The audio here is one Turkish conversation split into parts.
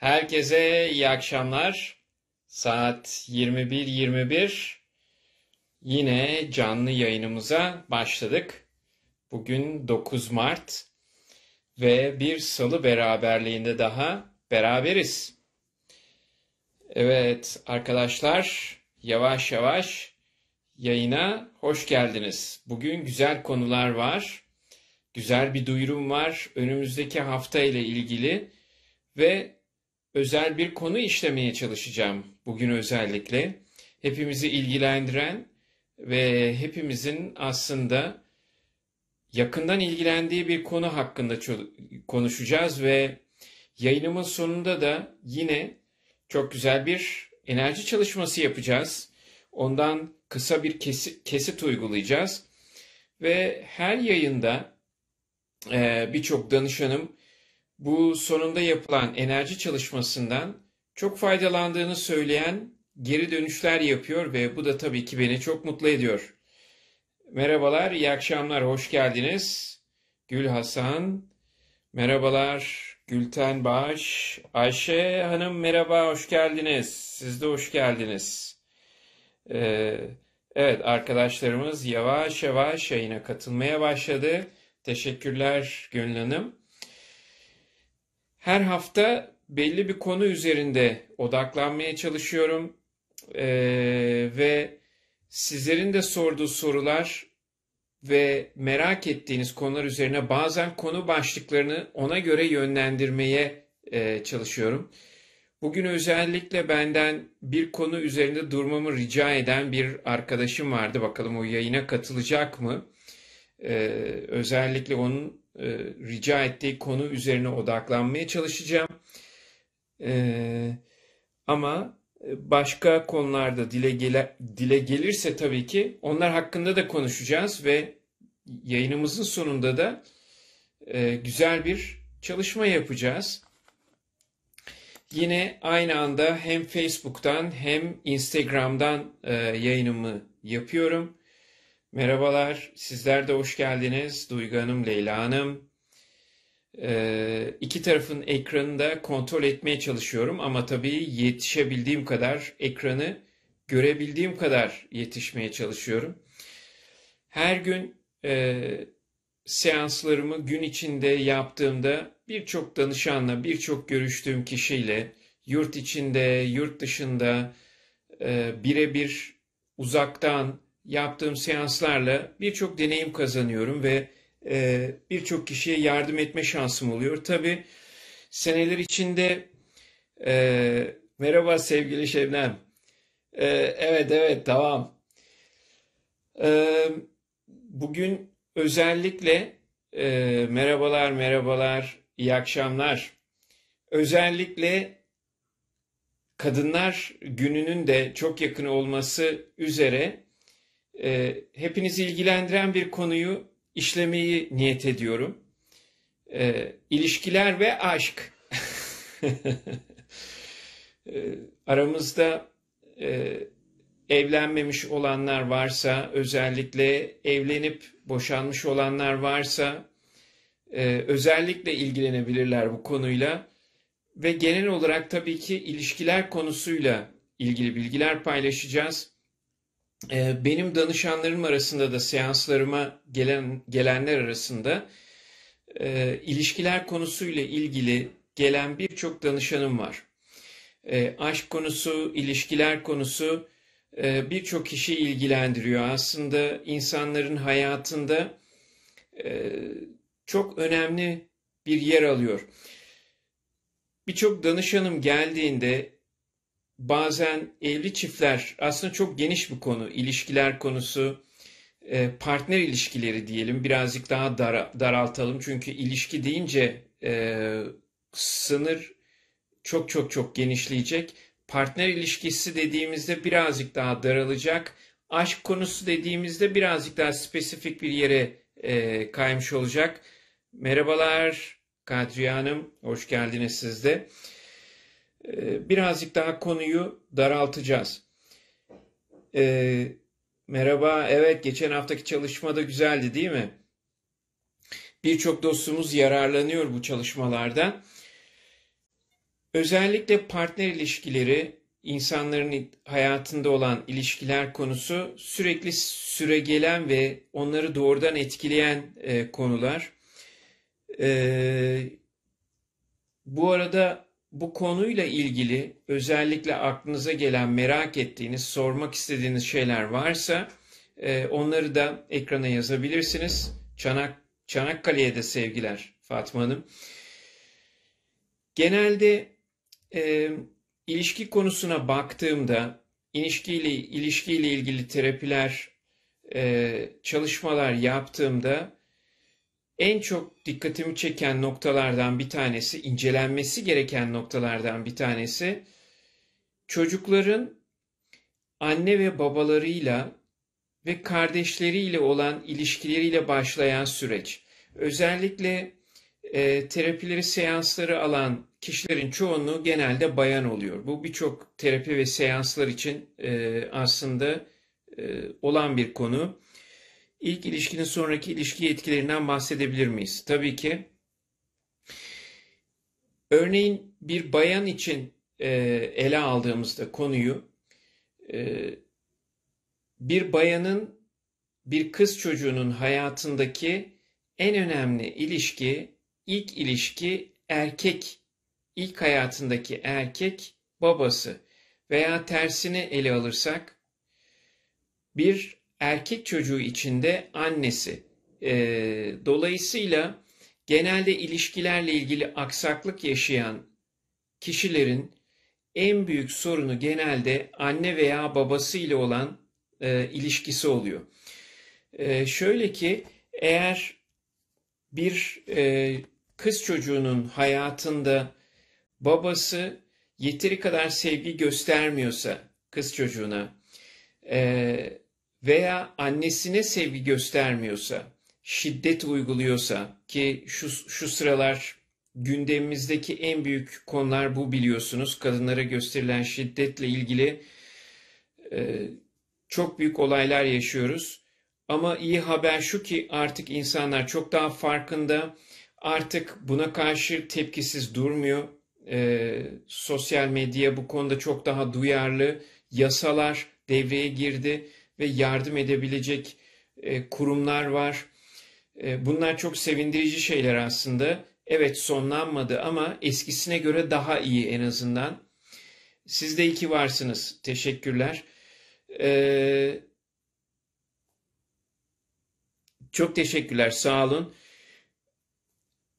Herkese iyi akşamlar. Saat 21.21 yine canlı yayınımıza başladık. Bugün 9 Mart ve bir salı beraberliğinde daha beraberiz. Evet arkadaşlar yavaş yavaş yayına hoş geldiniz. Bugün güzel konular var. Güzel bir duyurum var önümüzdeki hafta ile ilgili ve özel bir konu işlemeye çalışacağım bugün özellikle. Hepimizi ilgilendiren ve hepimizin aslında yakından ilgilendiği bir konu hakkında konuşacağız ve yayınımın sonunda da yine çok güzel bir enerji çalışması yapacağız. Ondan kısa bir kesit, kesit uygulayacağız ve her yayında birçok danışanım bu sonunda yapılan enerji çalışmasından çok faydalandığını söyleyen geri dönüşler yapıyor ve bu da tabii ki beni çok mutlu ediyor. Merhabalar, iyi akşamlar, hoş geldiniz. Gül Hasan, merhabalar. Gülten Baş. Ayşe Hanım merhaba, hoş geldiniz. Siz de hoş geldiniz. Ee, evet, arkadaşlarımız yavaş yavaş yayına katılmaya başladı. Teşekkürler Gönül Hanım. Her hafta belli bir konu üzerinde odaklanmaya çalışıyorum ee, ve sizlerin de sorduğu sorular ve merak ettiğiniz konular üzerine bazen konu başlıklarını ona göre yönlendirmeye e, çalışıyorum. Bugün özellikle benden bir konu üzerinde durmamı rica eden bir arkadaşım vardı. Bakalım o yayına katılacak mı? Ee, özellikle onun e, rica ettiği konu üzerine odaklanmaya çalışacağım. E, ama başka konularda dile, gele, dile gelirse tabii ki onlar hakkında da konuşacağız ve yayınımızın sonunda da e, güzel bir çalışma yapacağız. Yine aynı anda hem Facebook'tan hem Instagram'dan yayınımı yapıyorum. Merhabalar, sizler de hoş geldiniz. Duygu Hanım, Leyla Hanım. Ee, iki tarafın ekranını da kontrol etmeye çalışıyorum ama tabii yetişebildiğim kadar ekranı görebildiğim kadar yetişmeye çalışıyorum. Her gün e, seanslarımı gün içinde yaptığımda birçok danışanla, birçok görüştüğüm kişiyle yurt içinde, yurt dışında e, birebir uzaktan yaptığım seanslarla birçok deneyim kazanıyorum ve e, birçok kişiye yardım etme şansım oluyor. Tabi seneler içinde e, merhaba sevgili Şebnem. E, evet evet tamam. E, bugün özellikle e, merhabalar merhabalar iyi akşamlar. Özellikle Kadınlar Günü'nün de çok yakın olması üzere e, hepinizi ilgilendiren bir konuyu işlemeyi niyet ediyorum. E, ilişkiler ve aşk. e, aramızda e, evlenmemiş olanlar varsa, özellikle evlenip boşanmış olanlar varsa e, özellikle ilgilenebilirler bu konuyla. Ve genel olarak tabii ki ilişkiler konusuyla ilgili bilgiler paylaşacağız. Ee, benim danışanlarım arasında da seanslarıma gelen gelenler arasında e, ilişkiler konusuyla ilgili gelen birçok danışanım var. E, aşk konusu, ilişkiler konusu e, birçok kişi ilgilendiriyor. Aslında insanların hayatında e, çok önemli bir yer alıyor. Birçok danışanım geldiğinde bazen evli çiftler aslında çok geniş bir konu. ilişkiler konusu, e, partner ilişkileri diyelim birazcık daha dar, daraltalım. Çünkü ilişki deyince e, sınır çok çok çok genişleyecek. Partner ilişkisi dediğimizde birazcık daha daralacak. Aşk konusu dediğimizde birazcık daha spesifik bir yere e, kaymış olacak. Merhabalar Kadriye Hanım, hoş geldiniz sizde. de. Ee, birazcık daha konuyu daraltacağız. E, merhaba, evet geçen haftaki çalışma da güzeldi değil mi? Birçok dostumuz yararlanıyor bu çalışmalardan. Özellikle partner ilişkileri, insanların hayatında olan ilişkiler konusu sürekli süre gelen ve onları doğrudan etkileyen e, konular. E, bu arada bu konuyla ilgili özellikle aklınıza gelen merak ettiğiniz, sormak istediğiniz şeyler varsa e, onları da ekrana yazabilirsiniz. Çanak Çanakkale'ye de sevgiler Fatma Hanım. Genelde e, ilişki konusuna baktığımda ilişkiyle ilişkiyle ilgili terapiler e, çalışmalar yaptığımda en çok dikkatimi çeken noktalardan bir tanesi, incelenmesi gereken noktalardan bir tanesi çocukların anne ve babalarıyla ve kardeşleriyle olan ilişkileriyle başlayan süreç. Özellikle e, terapileri seansları alan kişilerin çoğunluğu genelde bayan oluyor. Bu birçok terapi ve seanslar için e, aslında e, olan bir konu ilk ilişkinin sonraki ilişki etkilerinden bahsedebilir miyiz? Tabii ki. Örneğin bir bayan için e, ele aldığımızda konuyu e, bir bayanın bir kız çocuğunun hayatındaki en önemli ilişki, ilk ilişki erkek, ilk hayatındaki erkek babası veya tersini ele alırsak bir erkek çocuğu içinde annesi. E, dolayısıyla genelde ilişkilerle ilgili aksaklık yaşayan kişilerin en büyük sorunu genelde anne veya babası ile olan e, ilişkisi oluyor. E, şöyle ki eğer bir e, kız çocuğunun hayatında babası yeteri kadar sevgi göstermiyorsa kız çocuğuna e, veya annesine sevgi göstermiyorsa, şiddet uyguluyorsa ki şu, şu sıralar gündemimizdeki en büyük konular bu biliyorsunuz. Kadınlara gösterilen şiddetle ilgili e, çok büyük olaylar yaşıyoruz. Ama iyi haber şu ki artık insanlar çok daha farkında. Artık buna karşı tepkisiz durmuyor. E, sosyal medya bu konuda çok daha duyarlı. Yasalar devreye girdi ve yardım edebilecek e, kurumlar var. E, bunlar çok sevindirici şeyler aslında. Evet sonlanmadı ama eskisine göre daha iyi en azından. Siz de iki varsınız. Teşekkürler. Ee, çok teşekkürler. Sağ olun.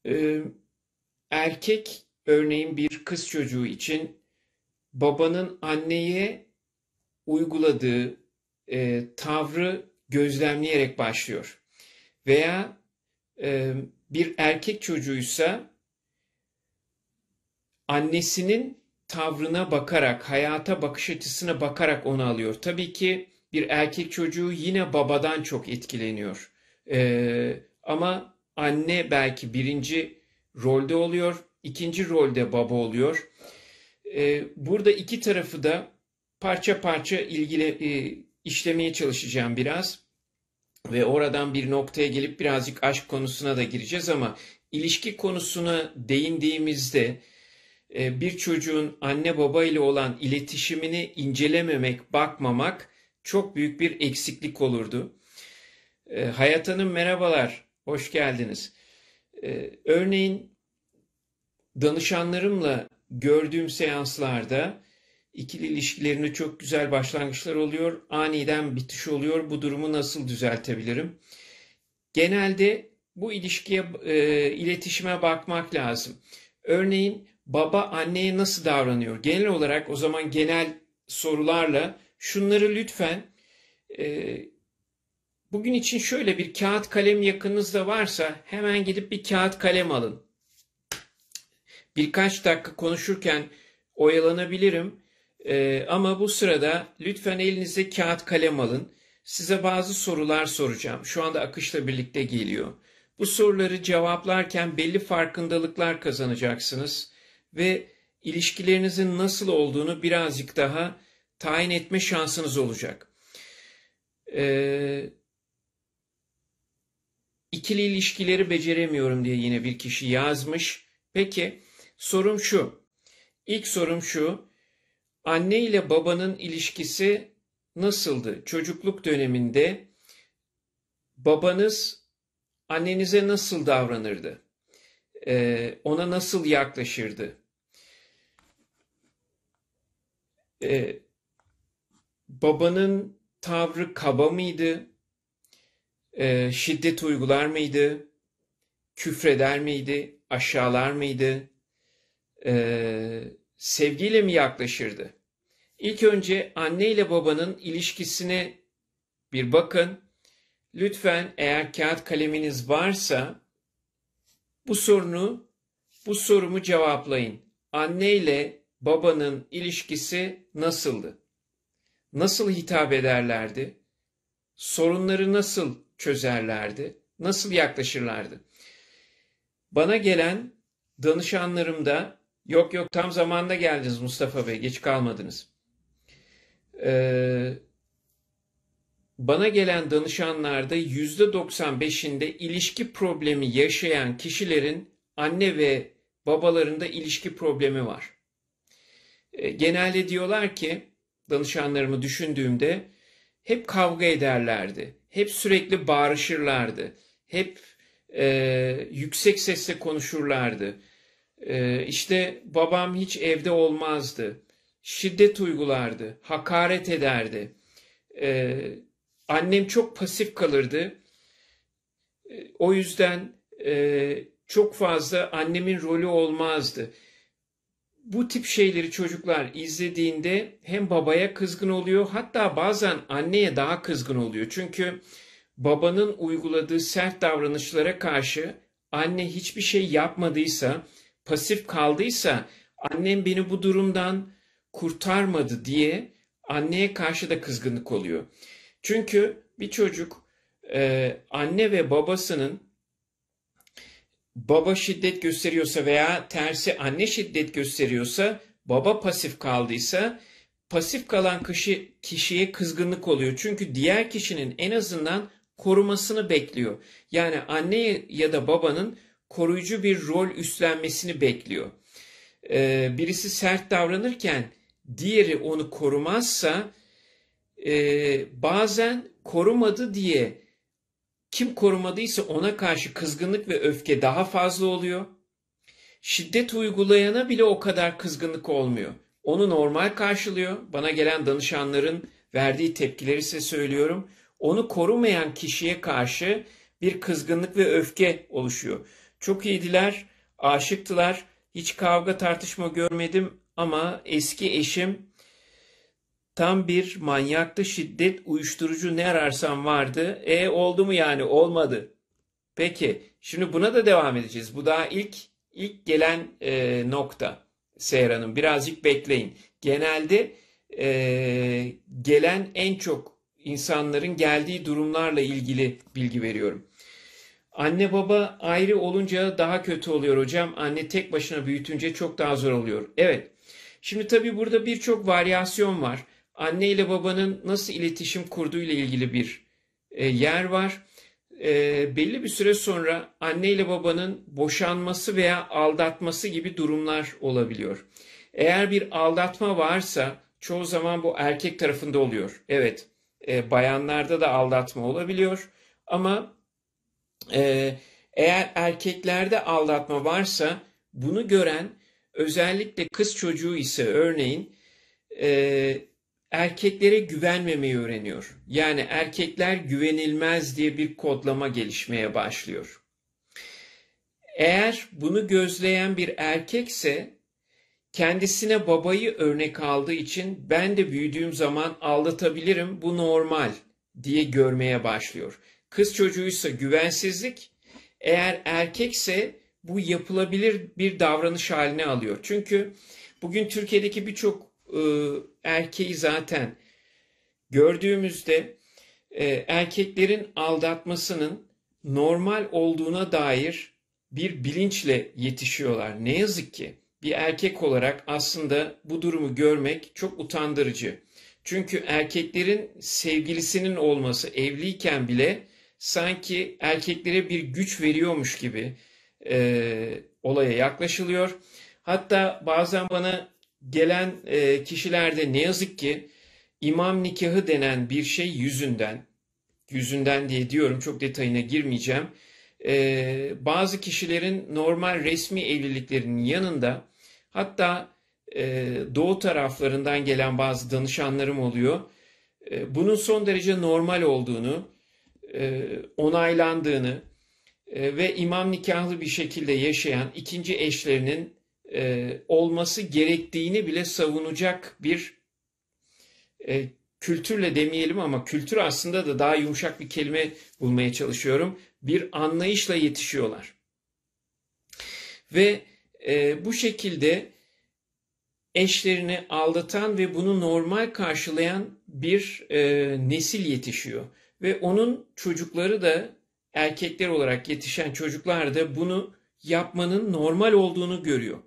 Ee, erkek örneğin bir kız çocuğu için babanın anneye uyguladığı e, tavrı gözlemleyerek başlıyor. Veya e, bir erkek çocuğuysa annesinin tavrına bakarak, hayata bakış açısına bakarak onu alıyor. Tabii ki bir erkek çocuğu yine babadan çok etkileniyor. E, ama anne belki birinci rolde oluyor, ikinci rolde baba oluyor. E, burada iki tarafı da parça parça ilgili e, işlemeye çalışacağım biraz. Ve oradan bir noktaya gelip birazcık aşk konusuna da gireceğiz ama ilişki konusuna değindiğimizde e, bir çocuğun anne baba ile olan iletişimini incelememek, bakmamak çok büyük bir eksiklik olurdu. E, Hayat Hanım merhabalar, hoş geldiniz. E, örneğin danışanlarımla gördüğüm seanslarda İkili ilişkilerinde çok güzel başlangıçlar oluyor. Aniden bitiş oluyor. Bu durumu nasıl düzeltebilirim? Genelde bu ilişkiye e, iletişime bakmak lazım. Örneğin baba anneye nasıl davranıyor? Genel olarak o zaman genel sorularla şunları lütfen e, bugün için şöyle bir kağıt kalem yakınızda varsa hemen gidip bir kağıt kalem alın. Birkaç dakika konuşurken oyalanabilirim. Ee, ama bu sırada lütfen elinize kağıt kalem alın. Size bazı sorular soracağım. Şu anda akışla birlikte geliyor. Bu soruları cevaplarken belli farkındalıklar kazanacaksınız ve ilişkilerinizin nasıl olduğunu birazcık daha tayin etme şansınız olacak. Ee, ikili ilişkileri beceremiyorum diye yine bir kişi yazmış. Peki sorum şu. İlk sorum şu anne ile babanın ilişkisi nasıldı? Çocukluk döneminde babanız annenize nasıl davranırdı? Ee, ona nasıl yaklaşırdı? Ee, babanın tavrı kaba mıydı? Ee, şiddet uygular mıydı? Küfreder miydi? Aşağılar mıydı? Ee, sevgiyle mi yaklaşırdı? İlk önce anne ile babanın ilişkisine bir bakın. Lütfen eğer kağıt kaleminiz varsa bu sorunu bu sorumu cevaplayın. Anne ile babanın ilişkisi nasıldı? Nasıl hitap ederlerdi? Sorunları nasıl çözerlerdi? Nasıl yaklaşırlardı? Bana gelen danışanlarımda Yok yok tam zamanda geldiniz Mustafa Bey. Geç kalmadınız. Ee, bana gelen danışanlarda %95'inde ilişki problemi yaşayan kişilerin anne ve babalarında ilişki problemi var. Ee, genelde diyorlar ki danışanlarımı düşündüğümde hep kavga ederlerdi. Hep sürekli bağırışırlardı. Hep e, yüksek sesle konuşurlardı ee, işte babam hiç evde olmazdı. Şiddet uygulardı, hakaret ederdi. Ee, annem çok pasif kalırdı. Ee, o yüzden e, çok fazla annemin rolü olmazdı. Bu tip şeyleri çocuklar izlediğinde hem babaya kızgın oluyor hatta bazen anneye daha kızgın oluyor. Çünkü babanın uyguladığı sert davranışlara karşı anne hiçbir şey yapmadıysa pasif kaldıysa annem beni bu durumdan kurtarmadı diye anneye karşı da kızgınlık oluyor. Çünkü bir çocuk e, anne ve babasının baba şiddet gösteriyorsa veya tersi anne şiddet gösteriyorsa baba pasif kaldıysa pasif kalan kişi kişiye kızgınlık oluyor. Çünkü diğer kişinin en azından korumasını bekliyor. Yani anne ya da babanın koruyucu bir rol üstlenmesini bekliyor. E, birisi sert davranırken diğeri onu korumazsa e, bazen korumadı diye kim korumadıysa ona karşı kızgınlık ve öfke daha fazla oluyor. Şiddet uygulayana bile o kadar kızgınlık olmuyor. Onu normal karşılıyor. Bana gelen danışanların verdiği tepkileri size söylüyorum. Onu korumayan kişiye karşı bir kızgınlık ve öfke oluşuyor. Çok iyiydiler, aşıktılar. Hiç kavga tartışma görmedim ama eski eşim tam bir manyaktı. Şiddet, uyuşturucu ne ararsam vardı. E oldu mu yani? Olmadı. Peki şimdi buna da devam edeceğiz. Bu daha ilk ilk gelen e, nokta Sehera'nın. Birazcık bekleyin. Genelde e, gelen en çok insanların geldiği durumlarla ilgili bilgi veriyorum. Anne baba ayrı olunca daha kötü oluyor hocam. Anne tek başına büyütünce çok daha zor oluyor. Evet. Şimdi tabii burada birçok varyasyon var. Anne ile babanın nasıl iletişim kurduğu ile ilgili bir e, yer var. E, belli bir süre sonra anne ile babanın boşanması veya aldatması gibi durumlar olabiliyor. Eğer bir aldatma varsa çoğu zaman bu erkek tarafında oluyor. Evet, e, bayanlarda da aldatma olabiliyor. Ama ee, eğer erkeklerde aldatma varsa bunu gören özellikle kız çocuğu ise örneğin e, erkeklere güvenmemeyi öğreniyor. Yani erkekler güvenilmez diye bir kodlama gelişmeye başlıyor. Eğer bunu gözleyen bir erkekse kendisine babayı örnek aldığı için ben de büyüdüğüm zaman aldatabilirim bu normal diye görmeye başlıyor. Kız çocuğuysa güvensizlik, eğer erkekse bu yapılabilir bir davranış haline alıyor. Çünkü bugün Türkiye'deki birçok e, erkeği zaten gördüğümüzde e, erkeklerin aldatmasının normal olduğuna dair bir bilinçle yetişiyorlar. Ne yazık ki bir erkek olarak aslında bu durumu görmek çok utandırıcı. Çünkü erkeklerin sevgilisinin olması evliyken bile sanki erkeklere bir güç veriyormuş gibi e, olaya yaklaşılıyor. Hatta bazen bana gelen e, kişilerde ne yazık ki imam nikahı denen bir şey yüzünden, yüzünden diye diyorum çok detayına girmeyeceğim. E, bazı kişilerin normal resmi evliliklerinin yanında hatta e, doğu taraflarından gelen bazı danışanlarım oluyor. E, bunun son derece normal olduğunu, e, onaylandığını e, ve imam nikahlı bir şekilde yaşayan ikinci eşlerinin e, olması gerektiğini bile savunacak bir kültürle demeyelim ama kültür aslında da daha yumuşak bir kelime bulmaya çalışıyorum. Bir anlayışla yetişiyorlar. Ve bu şekilde eşlerini aldatan ve bunu normal karşılayan bir nesil yetişiyor. Ve onun çocukları da erkekler olarak yetişen çocuklar da bunu yapmanın normal olduğunu görüyor.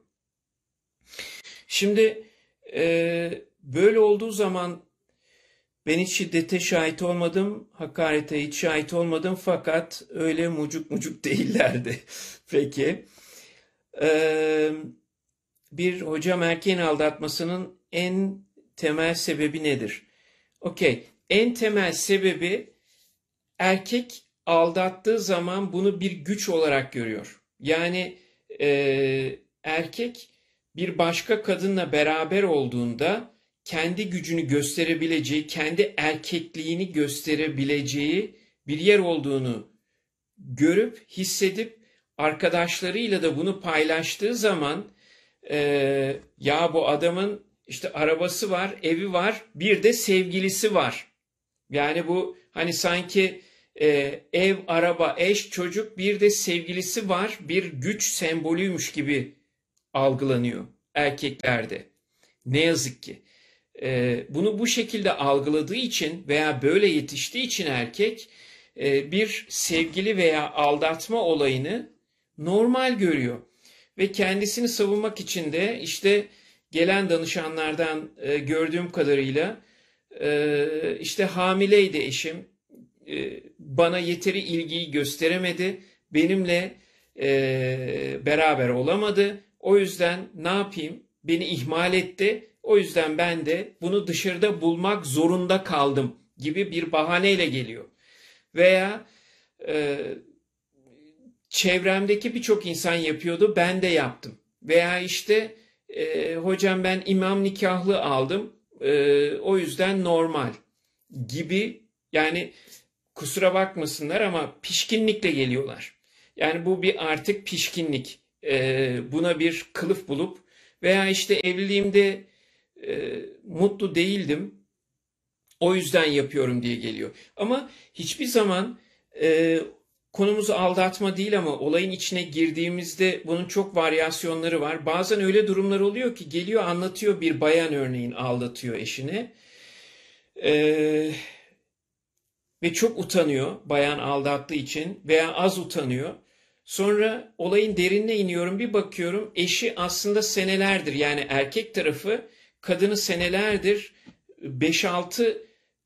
Şimdi e, böyle olduğu zaman ben hiç şiddete şahit olmadım, hakarete hiç şahit olmadım fakat öyle mucuk mucuk değillerdi. Peki. Ee, bir hocam erkeğin aldatmasının en temel sebebi nedir? Okey. En temel sebebi erkek aldattığı zaman bunu bir güç olarak görüyor. Yani e, erkek bir başka kadınla beraber olduğunda kendi gücünü gösterebileceği, kendi erkekliğini gösterebileceği bir yer olduğunu görüp, hissedip arkadaşlarıyla da bunu paylaştığı zaman e, ya bu adamın işte arabası var, evi var, bir de sevgilisi var. Yani bu Hani sanki e, ev, araba, eş, çocuk bir de sevgilisi var bir güç sembolüymüş gibi algılanıyor erkeklerde. Ne yazık ki. E, bunu bu şekilde algıladığı için veya böyle yetiştiği için erkek e, bir sevgili veya aldatma olayını normal görüyor. Ve kendisini savunmak için de işte gelen danışanlardan e, gördüğüm kadarıyla e, işte hamileydi eşim. Ee, bana yeteri ilgiyi gösteremedi. Benimle e, beraber olamadı. O yüzden ne yapayım? Beni ihmal etti. O yüzden ben de bunu dışarıda bulmak zorunda kaldım gibi bir bahaneyle geliyor. Veya e, çevremdeki birçok insan yapıyordu ben de yaptım. Veya işte e, hocam ben imam nikahlı aldım e, o yüzden normal gibi yani kusura bakmasınlar ama pişkinlikle geliyorlar. Yani bu bir artık pişkinlik. E, buna bir kılıf bulup veya işte evliliğimde e, mutlu değildim. O yüzden yapıyorum diye geliyor. Ama hiçbir zaman e, konumuzu aldatma değil ama olayın içine girdiğimizde bunun çok varyasyonları var. Bazen öyle durumlar oluyor ki geliyor anlatıyor bir bayan örneğin aldatıyor eşini. Ee, ve çok utanıyor bayan aldattığı için veya az utanıyor. Sonra olayın derinine iniyorum bir bakıyorum eşi aslında senelerdir yani erkek tarafı kadını senelerdir 5-6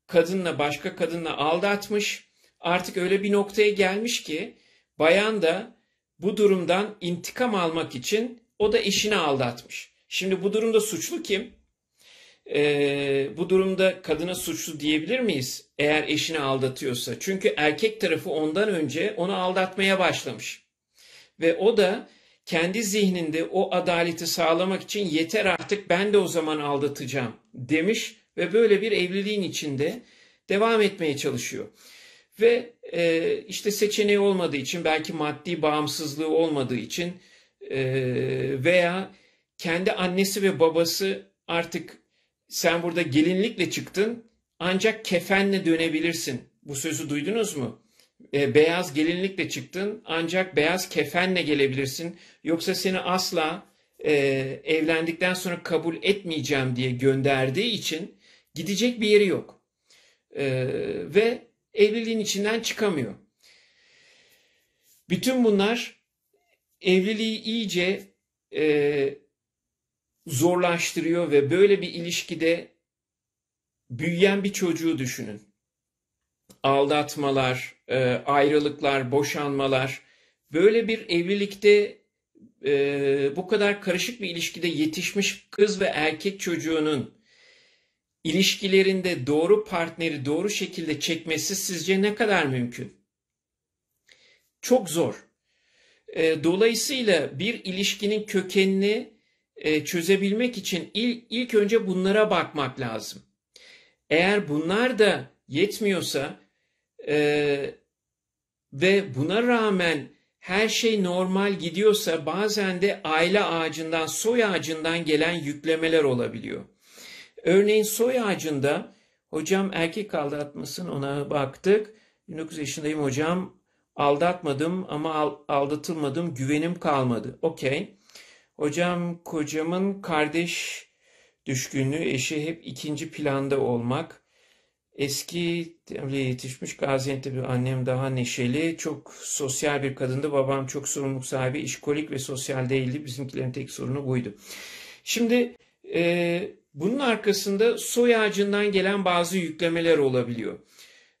kadınla başka kadınla aldatmış artık öyle bir noktaya gelmiş ki bayan da bu durumdan intikam almak için o da eşini aldatmış. Şimdi bu durumda suçlu kim? Ee, bu durumda kadına suçlu diyebilir miyiz? Eğer eşini aldatıyorsa. Çünkü erkek tarafı ondan önce onu aldatmaya başlamış. Ve o da kendi zihninde o adaleti sağlamak için yeter artık ben de o zaman aldatacağım demiş ve böyle bir evliliğin içinde devam etmeye çalışıyor. Ve e, işte seçeneği olmadığı için belki maddi bağımsızlığı olmadığı için e, veya kendi annesi ve babası artık sen burada gelinlikle çıktın ancak kefenle dönebilirsin. Bu sözü duydunuz mu? E, beyaz gelinlikle çıktın ancak beyaz kefenle gelebilirsin. Yoksa seni asla e, evlendikten sonra kabul etmeyeceğim diye gönderdiği için gidecek bir yeri yok. E, ve evliliğin içinden çıkamıyor. Bütün bunlar evliliği iyice e, zorlaştırıyor ve böyle bir ilişkide büyüyen bir çocuğu düşünün. Aldatmalar, e, ayrılıklar, boşanmalar böyle bir evlilikte e, bu kadar karışık bir ilişkide yetişmiş kız ve erkek çocuğunun ilişkilerinde doğru partneri doğru şekilde çekmesi sizce ne kadar mümkün? Çok zor. Ee, dolayısıyla bir ilişkinin kökenini e, çözebilmek için ilk, önce bunlara bakmak lazım. Eğer bunlar da yetmiyorsa e, ve buna rağmen her şey normal gidiyorsa bazen de aile ağacından soy ağacından gelen yüklemeler olabiliyor. Örneğin soy ağacında hocam erkek aldatmasın ona baktık. 19 yaşındayım hocam aldatmadım ama aldatılmadım güvenim kalmadı. Okey. Hocam kocamın kardeş düşkünlüğü eşi hep ikinci planda olmak. Eski yetişmiş Gaziantep'li annem daha neşeli, çok sosyal bir kadındı. Babam çok sorumluluk sahibi, işkolik ve sosyal değildi. Bizimkilerin tek sorunu buydu. Şimdi e, bunun arkasında soy ağacından gelen bazı yüklemeler olabiliyor.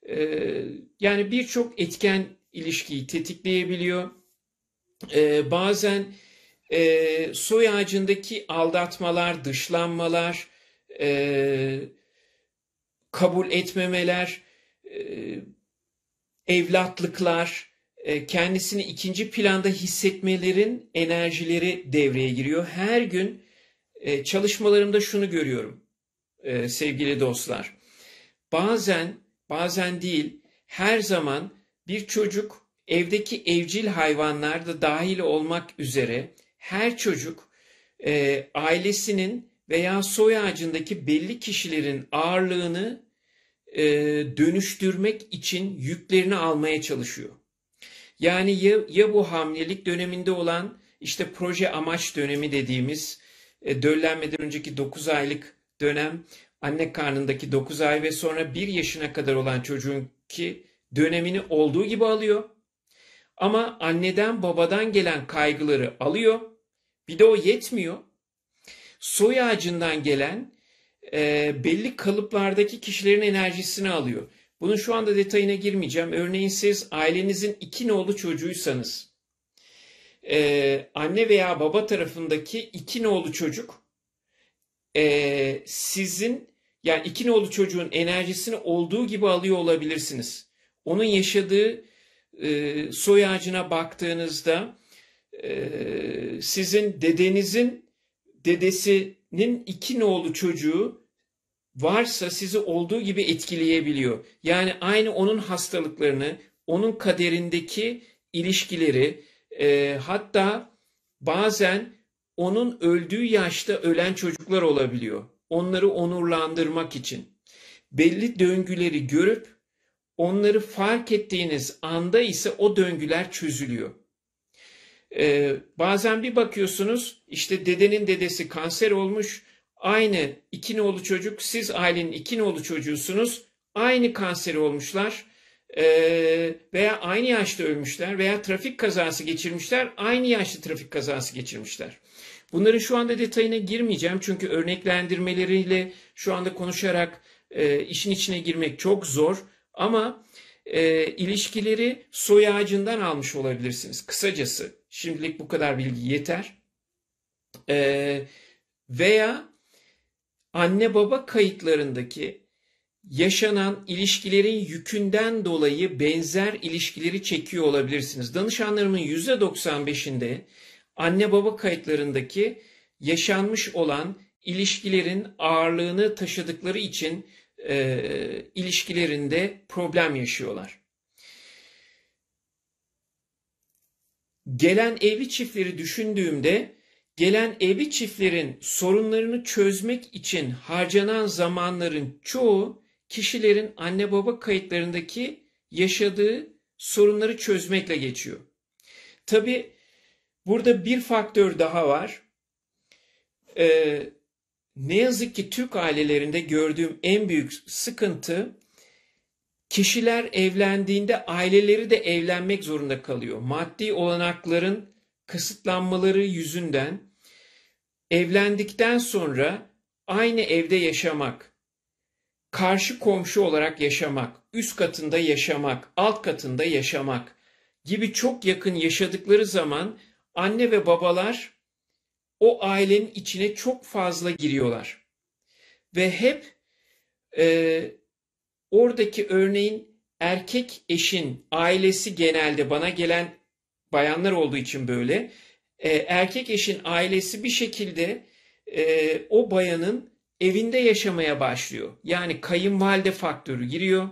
Ee, yani birçok etken ilişkiyi tetikleyebiliyor. Ee, bazen e, soy ağacındaki aldatmalar, dışlanmalar, e, kabul etmemeler, e, evlatlıklar, e, kendisini ikinci planda hissetmelerin enerjileri devreye giriyor. Her gün e, çalışmalarımda şunu görüyorum e, sevgili dostlar. Bazen, bazen değil her zaman bir çocuk evdeki evcil hayvanlar da dahil olmak üzere her çocuk e, ailesinin veya soy ağacındaki belli kişilerin ağırlığını e, dönüştürmek için yüklerini almaya çalışıyor. Yani ya, ya bu hamilelik döneminde olan işte proje amaç dönemi dediğimiz e, döllenmeden önceki 9 aylık dönem, anne karnındaki 9 ay ve sonra 1 yaşına kadar olan çocuğun ki dönemini olduğu gibi alıyor. Ama anneden babadan gelen kaygıları alıyor. Bir de o yetmiyor. Soy ağacından gelen e, belli kalıplardaki kişilerin enerjisini alıyor. Bunun şu anda detayına girmeyeceğim. Örneğin siz ailenizin iki nolu çocuğuysanız e, anne veya baba tarafındaki iki nolu çocuk e, sizin yani iki nolu çocuğun enerjisini olduğu gibi alıyor olabilirsiniz. Onun yaşadığı e, soy ağacına baktığınızda e, sizin dedenizin dedesinin iki nolu çocuğu varsa sizi olduğu gibi etkileyebiliyor. Yani aynı onun hastalıklarını, onun kaderindeki ilişkileri, e, hatta bazen onun öldüğü yaşta ölen çocuklar olabiliyor. Onları onurlandırmak için. Belli döngüleri görüp onları fark ettiğiniz anda ise o döngüler çözülüyor. Ee, bazen bir bakıyorsunuz işte dedenin dedesi kanser olmuş aynı iki nolu çocuk siz ailenin iki nolu çocuğusunuz aynı kanseri olmuşlar ee, veya aynı yaşta ölmüşler veya trafik kazası geçirmişler, aynı yaşta trafik kazası geçirmişler. Bunların şu anda detayına girmeyeceğim çünkü örneklendirmeleriyle şu anda konuşarak e, işin içine girmek çok zor ama e, ilişkileri soy ağacından almış olabilirsiniz. Kısacası şimdilik bu kadar bilgi yeter. E, veya anne baba kayıtlarındaki yaşanan ilişkilerin yükünden dolayı benzer ilişkileri çekiyor olabilirsiniz. Danışanlarımın %95'inde anne baba kayıtlarındaki yaşanmış olan ilişkilerin ağırlığını taşıdıkları için e, ilişkilerinde problem yaşıyorlar. Gelen evli çiftleri düşündüğümde gelen evli çiftlerin sorunlarını çözmek için harcanan zamanların çoğu kişilerin anne baba kayıtlarındaki yaşadığı sorunları çözmekle geçiyor. Tabi burada bir faktör daha var. Ee, ne yazık ki Türk ailelerinde gördüğüm en büyük sıkıntı kişiler evlendiğinde aileleri de evlenmek zorunda kalıyor. Maddi olanakların kısıtlanmaları yüzünden evlendikten sonra aynı evde yaşamak karşı komşu olarak yaşamak, üst katında yaşamak, alt katında yaşamak gibi çok yakın yaşadıkları zaman anne ve babalar o ailenin içine çok fazla giriyorlar. Ve hep e, oradaki örneğin erkek eşin ailesi genelde bana gelen bayanlar olduğu için böyle e, erkek eşin ailesi bir şekilde e, o bayanın evinde yaşamaya başlıyor. Yani kayınvalide faktörü giriyor,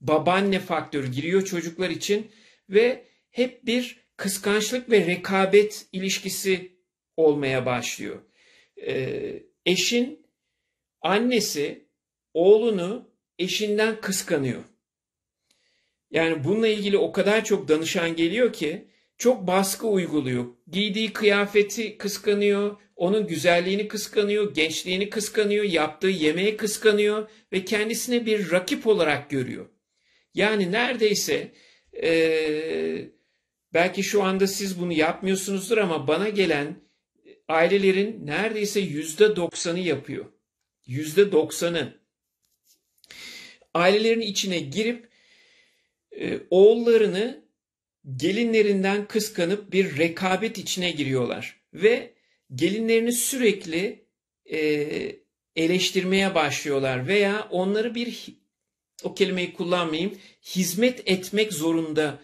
babaanne faktörü giriyor çocuklar için ve hep bir kıskançlık ve rekabet ilişkisi olmaya başlıyor. Ee, eşin annesi oğlunu eşinden kıskanıyor. Yani bununla ilgili o kadar çok danışan geliyor ki çok baskı uyguluyor. Giydiği kıyafeti kıskanıyor, onun güzelliğini kıskanıyor, gençliğini kıskanıyor, yaptığı yemeği kıskanıyor ve kendisine bir rakip olarak görüyor. Yani neredeyse e, belki şu anda siz bunu yapmıyorsunuzdur ama bana gelen ailelerin neredeyse yüzde doksanı yapıyor. Yüzde doksanı. Ailelerin içine girip e, oğullarını gelinlerinden kıskanıp bir rekabet içine giriyorlar ve gelinlerini sürekli e, eleştirmeye başlıyorlar veya onları bir o kelimeyi kullanmayayım hizmet etmek zorunda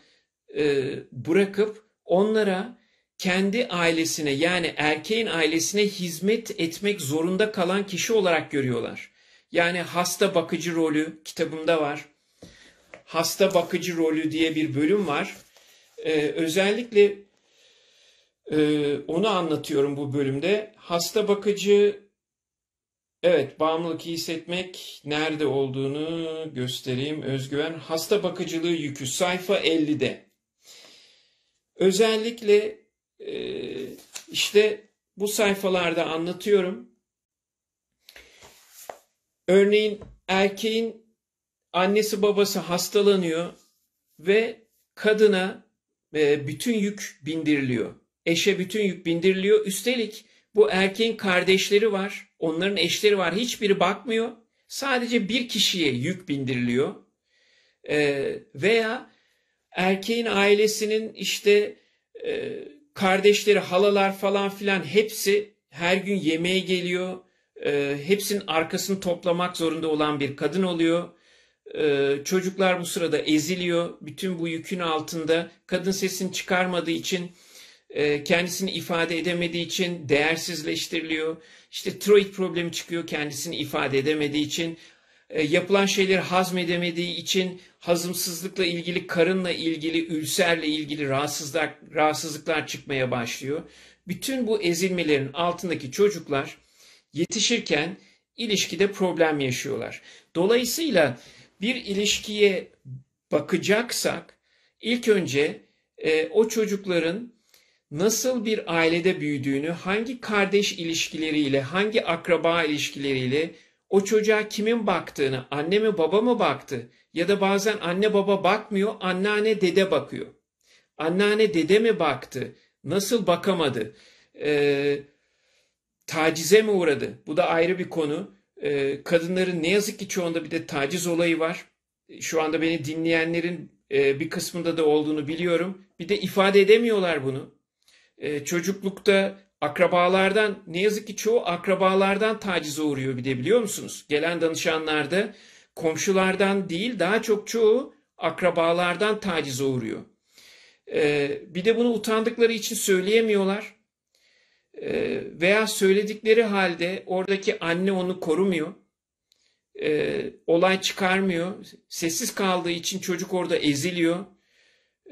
e, bırakıp onlara kendi ailesine yani erkeğin ailesine hizmet etmek zorunda kalan kişi olarak görüyorlar. Yani hasta bakıcı rolü kitabımda var. Hasta bakıcı rolü diye bir bölüm var. Ee, özellikle ee, onu anlatıyorum bu bölümde. Hasta bakıcı, evet bağımlılık hissetmek nerede olduğunu göstereyim. Özgüven, hasta bakıcılığı yükü sayfa 50'de. Özellikle e, işte bu sayfalarda anlatıyorum. Örneğin erkeğin annesi babası hastalanıyor ve kadına e, bütün yük bindiriliyor. Eşe bütün yük bindiriliyor. Üstelik bu erkeğin kardeşleri var. Onların eşleri var. Hiçbiri bakmıyor. Sadece bir kişiye yük bindiriliyor. Ee, veya erkeğin ailesinin işte e, kardeşleri, halalar falan filan hepsi her gün yemeğe geliyor. E, hepsinin arkasını toplamak zorunda olan bir kadın oluyor. E, çocuklar bu sırada eziliyor. Bütün bu yükün altında kadın sesini çıkarmadığı için ee, kendisini ifade edemediği için değersizleştiriliyor. İşte tiroid problemi çıkıyor kendisini ifade edemediği için. Ee, yapılan şeyleri hazmedemediği için hazımsızlıkla ilgili, karınla ilgili, ülserle ilgili rahatsızlık rahatsızlıklar çıkmaya başlıyor. Bütün bu ezilmelerin altındaki çocuklar yetişirken ilişkide problem yaşıyorlar. Dolayısıyla bir ilişkiye bakacaksak ilk önce e, o çocukların nasıl bir ailede büyüdüğünü, hangi kardeş ilişkileriyle, hangi akraba ilişkileriyle o çocuğa kimin baktığını, anne mi baba mı baktı ya da bazen anne baba bakmıyor, anneanne dede bakıyor. Anneanne dede mi baktı, nasıl bakamadı, e, tacize mi uğradı? Bu da ayrı bir konu. E, kadınların ne yazık ki çoğunda bir de taciz olayı var. Şu anda beni dinleyenlerin e, bir kısmında da olduğunu biliyorum. Bir de ifade edemiyorlar bunu e, çocuklukta akrabalardan ne yazık ki çoğu akrabalardan tacize uğruyor bir de biliyor musunuz? Gelen danışanlarda komşulardan değil daha çok çoğu akrabalardan tacize uğruyor. Ee, bir de bunu utandıkları için söyleyemiyorlar. Ee, veya söyledikleri halde oradaki anne onu korumuyor. Ee, olay çıkarmıyor. Sessiz kaldığı için çocuk orada eziliyor.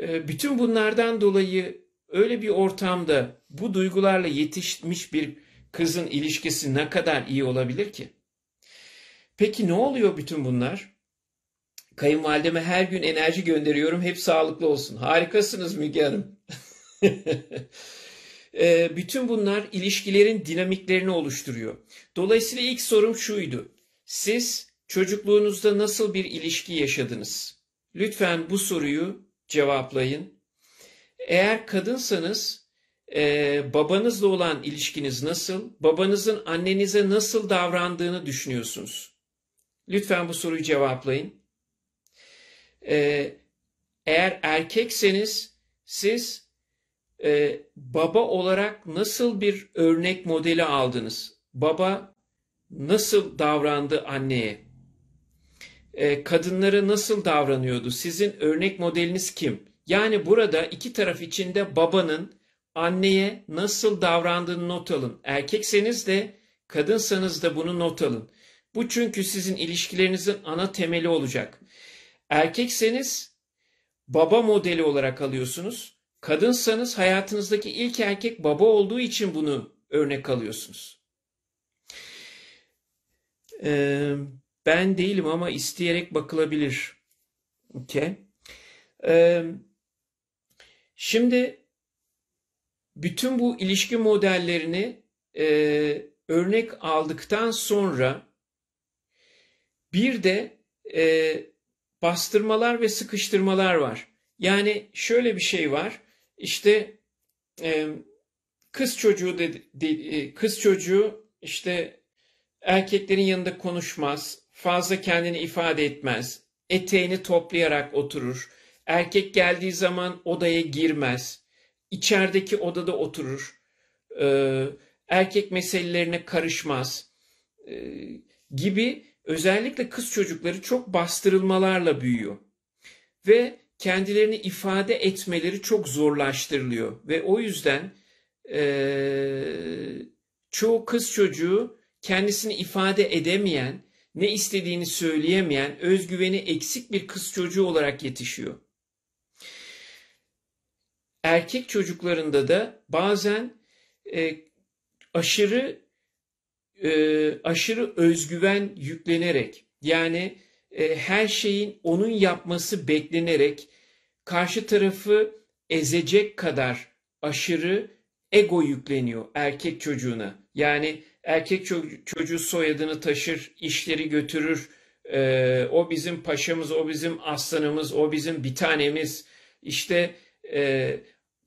Ee, bütün bunlardan dolayı öyle bir ortamda bu duygularla yetişmiş bir kızın ilişkisi ne kadar iyi olabilir ki? Peki ne oluyor bütün bunlar? Kayınvalideme her gün enerji gönderiyorum. Hep sağlıklı olsun. Harikasınız Müge Hanım. e, bütün bunlar ilişkilerin dinamiklerini oluşturuyor. Dolayısıyla ilk sorum şuydu. Siz çocukluğunuzda nasıl bir ilişki yaşadınız? Lütfen bu soruyu cevaplayın eğer kadınsanız e, babanızla olan ilişkiniz nasıl, babanızın annenize nasıl davrandığını düşünüyorsunuz? Lütfen bu soruyu cevaplayın. E, eğer erkekseniz siz e, baba olarak nasıl bir örnek modeli aldınız? Baba nasıl davrandı anneye? E, kadınlara nasıl davranıyordu? Sizin örnek modeliniz kim? Yani burada iki taraf içinde babanın anneye nasıl davrandığını not alın. Erkekseniz de kadınsanız da bunu not alın. Bu çünkü sizin ilişkilerinizin ana temeli olacak. Erkekseniz baba modeli olarak alıyorsunuz. Kadınsanız hayatınızdaki ilk erkek baba olduğu için bunu örnek alıyorsunuz. Ee, ben değilim ama isteyerek bakılabilir. Okay. Ee, Şimdi bütün bu ilişki modellerini e, örnek aldıktan sonra bir de e, bastırmalar ve sıkıştırmalar var. Yani şöyle bir şey var. İşte e, kız çocuğu de, de, e, kız çocuğu işte erkeklerin yanında konuşmaz, fazla kendini ifade etmez, eteğini toplayarak oturur Erkek geldiği zaman odaya girmez. İçerideki odada oturur. Ee, erkek meselelerine karışmaz. Ee, gibi özellikle kız çocukları çok bastırılmalarla büyüyor. Ve kendilerini ifade etmeleri çok zorlaştırılıyor. Ve o yüzden e, çoğu kız çocuğu kendisini ifade edemeyen, ne istediğini söyleyemeyen, özgüveni eksik bir kız çocuğu olarak yetişiyor erkek çocuklarında da bazen e, aşırı e, aşırı özgüven yüklenerek yani e, her şeyin onun yapması beklenerek karşı tarafı ezecek kadar aşırı ego yükleniyor erkek çocuğuna. Yani erkek ço- çocuğu soyadını taşır, işleri götürür. E, o bizim paşamız, o bizim aslanımız, o bizim bir tanemiz. işte. e,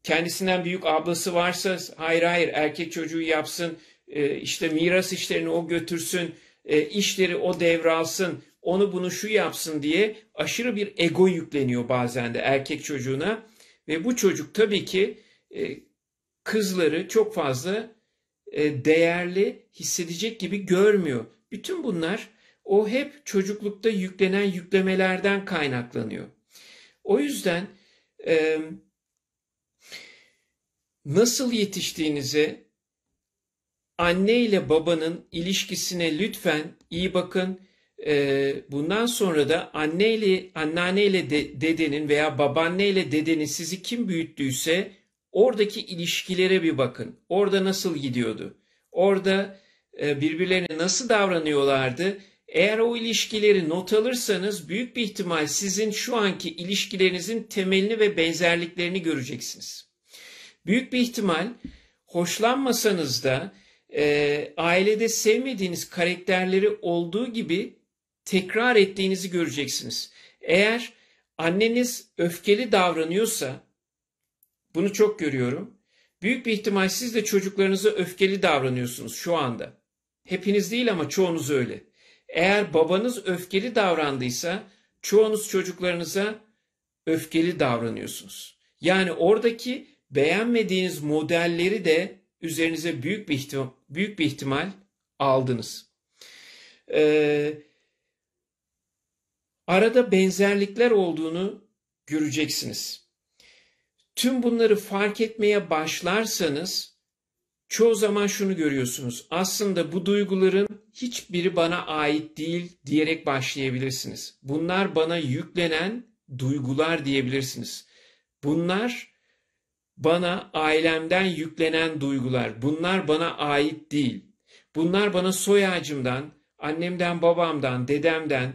kendisinden büyük ablası varsa hayır hayır erkek çocuğu yapsın, e, işte miras işlerini o götürsün, e, işleri o devralsın, onu bunu şu yapsın diye aşırı bir ego yükleniyor bazen de erkek çocuğuna. Ve bu çocuk tabii ki e, kızları çok fazla değerli hissedecek gibi görmüyor. Bütün bunlar o hep çocuklukta yüklenen yüklemelerden kaynaklanıyor. O yüzden nasıl yetiştiğinize, anne ile babanın ilişkisine lütfen iyi bakın. Ee, bundan sonra da anne ile anneanne ile de, dedenin veya babaanne ile dedenin sizi kim büyüttüyse oradaki ilişkilere bir bakın. Orada nasıl gidiyordu? Orada e, birbirlerine nasıl davranıyorlardı? Eğer o ilişkileri not alırsanız büyük bir ihtimal sizin şu anki ilişkilerinizin temelini ve benzerliklerini göreceksiniz büyük bir ihtimal hoşlanmasanız da e, ailede sevmediğiniz karakterleri olduğu gibi tekrar ettiğinizi göreceksiniz. Eğer anneniz öfkeli davranıyorsa, bunu çok görüyorum. Büyük bir ihtimal siz de çocuklarınıza öfkeli davranıyorsunuz şu anda. Hepiniz değil ama çoğunuz öyle. Eğer babanız öfkeli davrandıysa çoğunuz çocuklarınıza öfkeli davranıyorsunuz. Yani oradaki beğenmediğiniz modelleri de üzerinize büyük bir ihtimal, büyük bir ihtimal aldınız. Ee, arada benzerlikler olduğunu göreceksiniz. Tüm bunları fark etmeye başlarsanız çoğu zaman şunu görüyorsunuz. Aslında bu duyguların hiçbiri bana ait değil diyerek başlayabilirsiniz. Bunlar bana yüklenen duygular diyebilirsiniz. Bunlar bana ailemden yüklenen duygular. Bunlar bana ait değil. Bunlar bana soy ağacımdan, annemden, babamdan, dedemden,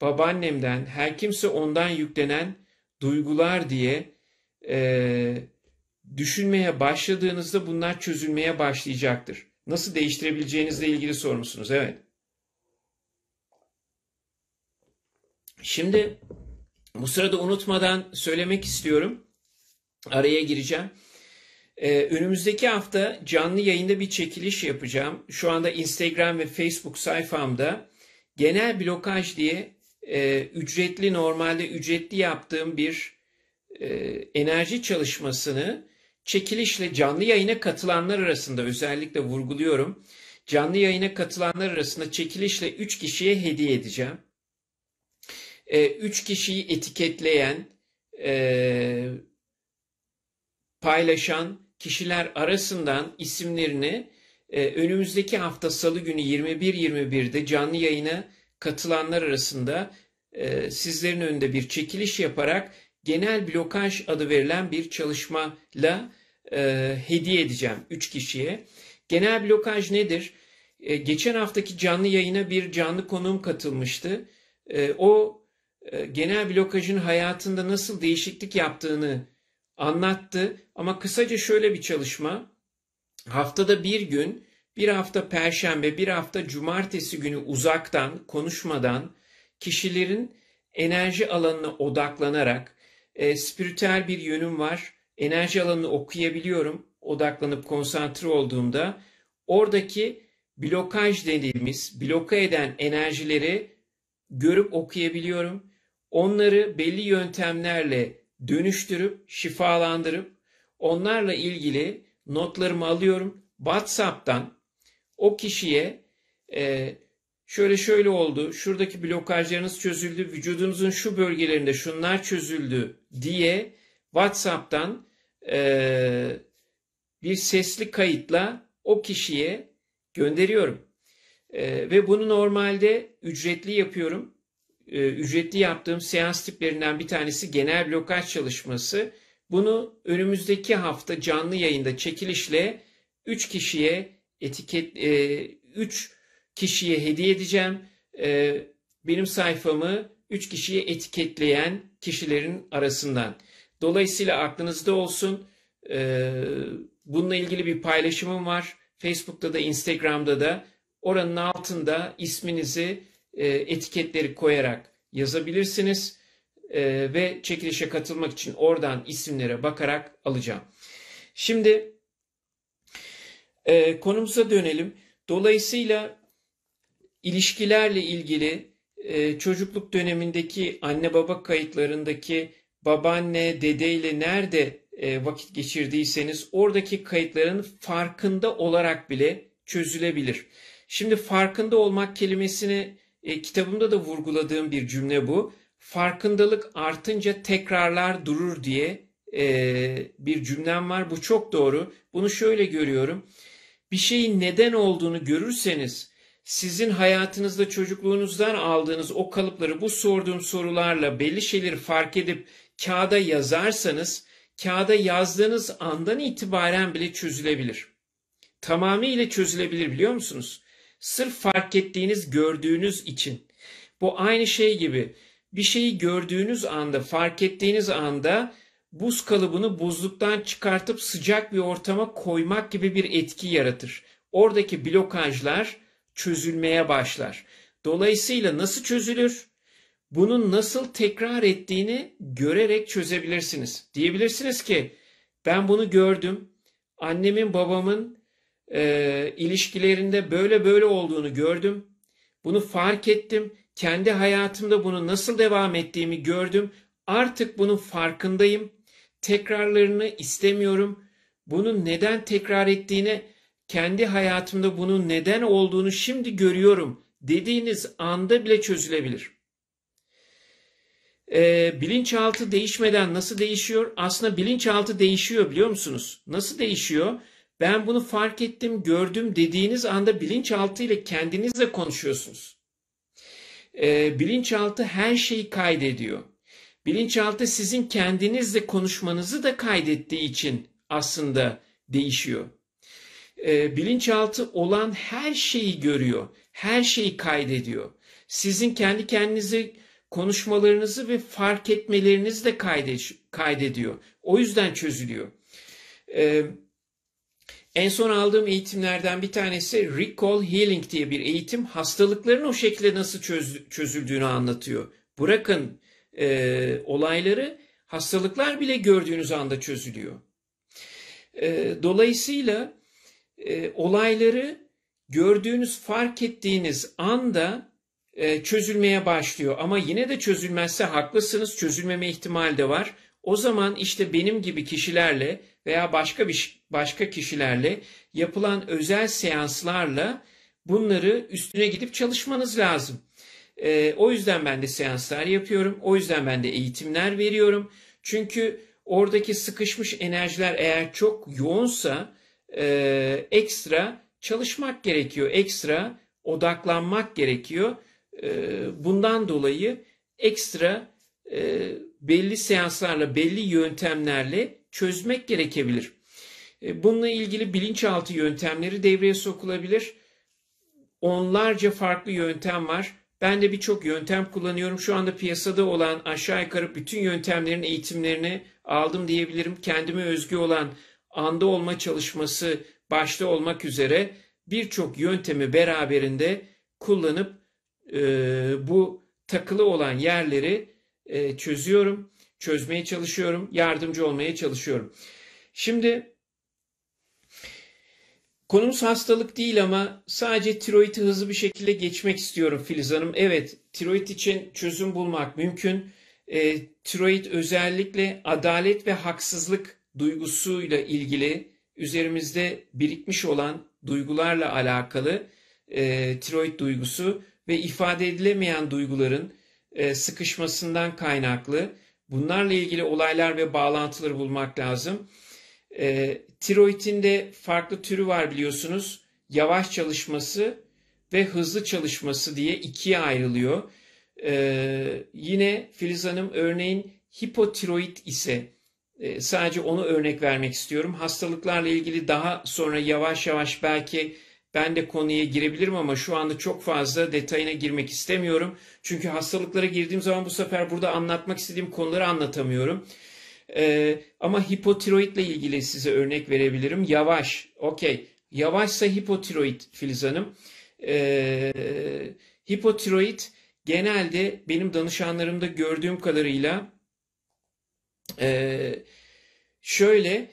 babaannemden, her kimse ondan yüklenen duygular diye e, düşünmeye başladığınızda bunlar çözülmeye başlayacaktır. Nasıl değiştirebileceğinizle ilgili sormuşsunuz. Evet. Şimdi bu sırada unutmadan söylemek istiyorum araya gireceğim. Ee, önümüzdeki hafta canlı yayında bir çekiliş yapacağım. Şu anda Instagram ve Facebook sayfamda genel blokaj diye e, ücretli normalde ücretli yaptığım bir e, enerji çalışmasını çekilişle canlı yayına katılanlar arasında özellikle vurguluyorum. Canlı yayına katılanlar arasında çekilişle 3 kişiye hediye edeceğim. 3 e, kişiyi etiketleyen, e, paylaşan kişiler arasından isimlerini e, önümüzdeki hafta salı günü 21.21'de canlı yayına katılanlar arasında e, sizlerin önünde bir çekiliş yaparak genel blokaj adı verilen bir çalışmayla e, hediye edeceğim 3 kişiye. Genel blokaj nedir? E, geçen haftaki canlı yayına bir canlı konuğum katılmıştı. E, o e, genel blokajın hayatında nasıl değişiklik yaptığını anlattı ama kısaca şöyle bir çalışma. Haftada bir gün, bir hafta perşembe, bir hafta cumartesi günü uzaktan, konuşmadan kişilerin enerji alanına odaklanarak e, spiritüel bir yönüm var. Enerji alanını okuyabiliyorum. Odaklanıp konsantre olduğumda oradaki blokaj dediğimiz bloka eden enerjileri görüp okuyabiliyorum. Onları belli yöntemlerle dönüştürüp şifalandırıp onlarla ilgili notlarımı alıyorum. WhatsApp'tan o kişiye e, şöyle şöyle oldu, şuradaki blokajlarınız çözüldü, vücudunuzun şu bölgelerinde şunlar çözüldü diye WhatsApp'tan e, bir sesli kayıtla o kişiye gönderiyorum. E, ve bunu normalde ücretli yapıyorum e, ücretli yaptığım seans tiplerinden bir tanesi genel blokaj çalışması. Bunu önümüzdeki hafta canlı yayında çekilişle 3 kişiye etiket 3 e, kişiye hediye edeceğim. E, benim sayfamı 3 kişiye etiketleyen kişilerin arasından. Dolayısıyla aklınızda olsun. E, bununla ilgili bir paylaşımım var. Facebook'ta da Instagram'da da oranın altında isminizi e, etiketleri koyarak yazabilirsiniz e, ve çekilişe katılmak için oradan isimlere bakarak alacağım. Şimdi e, konumuza dönelim. Dolayısıyla ilişkilerle ilgili çocukluk dönemindeki anne baba kayıtlarındaki babaanne, dedeyle nerede vakit geçirdiyseniz oradaki kayıtların farkında olarak bile çözülebilir. Şimdi farkında olmak kelimesini e, kitabımda da vurguladığım bir cümle bu. Farkındalık artınca tekrarlar durur diye e, bir cümlem var. Bu çok doğru. Bunu şöyle görüyorum. Bir şeyin neden olduğunu görürseniz sizin hayatınızda çocukluğunuzdan aldığınız o kalıpları bu sorduğum sorularla belli şeyleri fark edip kağıda yazarsanız kağıda yazdığınız andan itibaren bile çözülebilir. Tamamıyla çözülebilir biliyor musunuz? Sırf fark ettiğiniz, gördüğünüz için. Bu aynı şey gibi bir şeyi gördüğünüz anda, fark ettiğiniz anda buz kalıbını buzluktan çıkartıp sıcak bir ortama koymak gibi bir etki yaratır. Oradaki blokajlar çözülmeye başlar. Dolayısıyla nasıl çözülür? Bunun nasıl tekrar ettiğini görerek çözebilirsiniz. Diyebilirsiniz ki ben bunu gördüm. Annemin, babamın e, ilişkilerinde böyle böyle olduğunu gördüm. Bunu fark ettim. Kendi hayatımda bunu nasıl devam ettiğimi gördüm. Artık bunun farkındayım. Tekrarlarını istemiyorum. Bunu neden tekrar ettiğine, kendi hayatımda bunun neden olduğunu şimdi görüyorum dediğiniz anda bile çözülebilir. Ee, bilinçaltı değişmeden nasıl değişiyor? Aslında bilinçaltı değişiyor biliyor musunuz? Nasıl değişiyor? ben bunu fark ettim, gördüm dediğiniz anda bilinçaltı ile kendinizle konuşuyorsunuz. E, bilinçaltı her şeyi kaydediyor. Bilinçaltı sizin kendinizle konuşmanızı da kaydettiği için aslında değişiyor. E, bilinçaltı olan her şeyi görüyor, her şeyi kaydediyor. Sizin kendi kendinizi konuşmalarınızı ve fark etmelerinizi de kaydediyor. O yüzden çözülüyor. Evet en son aldığım eğitimlerden bir tanesi Recall Healing diye bir eğitim. Hastalıkların o şekilde nasıl çöz, çözüldüğünü anlatıyor. Bırakın e, olayları hastalıklar bile gördüğünüz anda çözülüyor. E, dolayısıyla e, olayları gördüğünüz, fark ettiğiniz anda e, çözülmeye başlıyor. Ama yine de çözülmezse haklısınız, çözülmeme ihtimali de var. O zaman işte benim gibi kişilerle veya başka bir başka kişilerle yapılan özel seanslarla bunları üstüne gidip çalışmanız lazım. E, o yüzden ben de seanslar yapıyorum. O yüzden ben de eğitimler veriyorum. Çünkü oradaki sıkışmış enerjiler eğer çok yoğunsa e, ekstra çalışmak gerekiyor. Ekstra odaklanmak gerekiyor. E, bundan dolayı ekstra e, belli seanslarla, belli yöntemlerle çözmek gerekebilir. E, bununla ilgili bilinçaltı yöntemleri devreye sokulabilir. Onlarca farklı yöntem var. Ben de birçok yöntem kullanıyorum. Şu anda piyasada olan aşağı yukarı bütün yöntemlerin eğitimlerini aldım diyebilirim. Kendime özgü olan anda olma çalışması başta olmak üzere birçok yöntemi beraberinde kullanıp e, bu takılı olan yerleri e, çözüyorum, çözmeye çalışıyorum, yardımcı olmaya çalışıyorum. Şimdi Konumuz hastalık değil ama sadece tiroidi hızlı bir şekilde geçmek istiyorum Filiz Hanım. Evet, tiroid için çözüm bulmak mümkün. E, tiroid özellikle adalet ve haksızlık duygusuyla ilgili üzerimizde birikmiş olan duygularla alakalı e, tiroid duygusu ve ifade edilemeyen duyguların e, sıkışmasından kaynaklı bunlarla ilgili olaylar ve bağlantıları bulmak lazım. E, ee, tiroidin de farklı türü var biliyorsunuz. Yavaş çalışması ve hızlı çalışması diye ikiye ayrılıyor. E, yine Filiz Hanım örneğin hipotiroid ise e, sadece onu örnek vermek istiyorum. Hastalıklarla ilgili daha sonra yavaş yavaş belki ben de konuya girebilirim ama şu anda çok fazla detayına girmek istemiyorum. Çünkü hastalıklara girdiğim zaman bu sefer burada anlatmak istediğim konuları anlatamıyorum. E, ama hipotiroidle ilgili size örnek verebilirim. Yavaş, okey. Yavaşsa hipotiroid Filiz Hanım. E, hipotiroid genelde benim danışanlarımda gördüğüm kadarıyla e, şöyle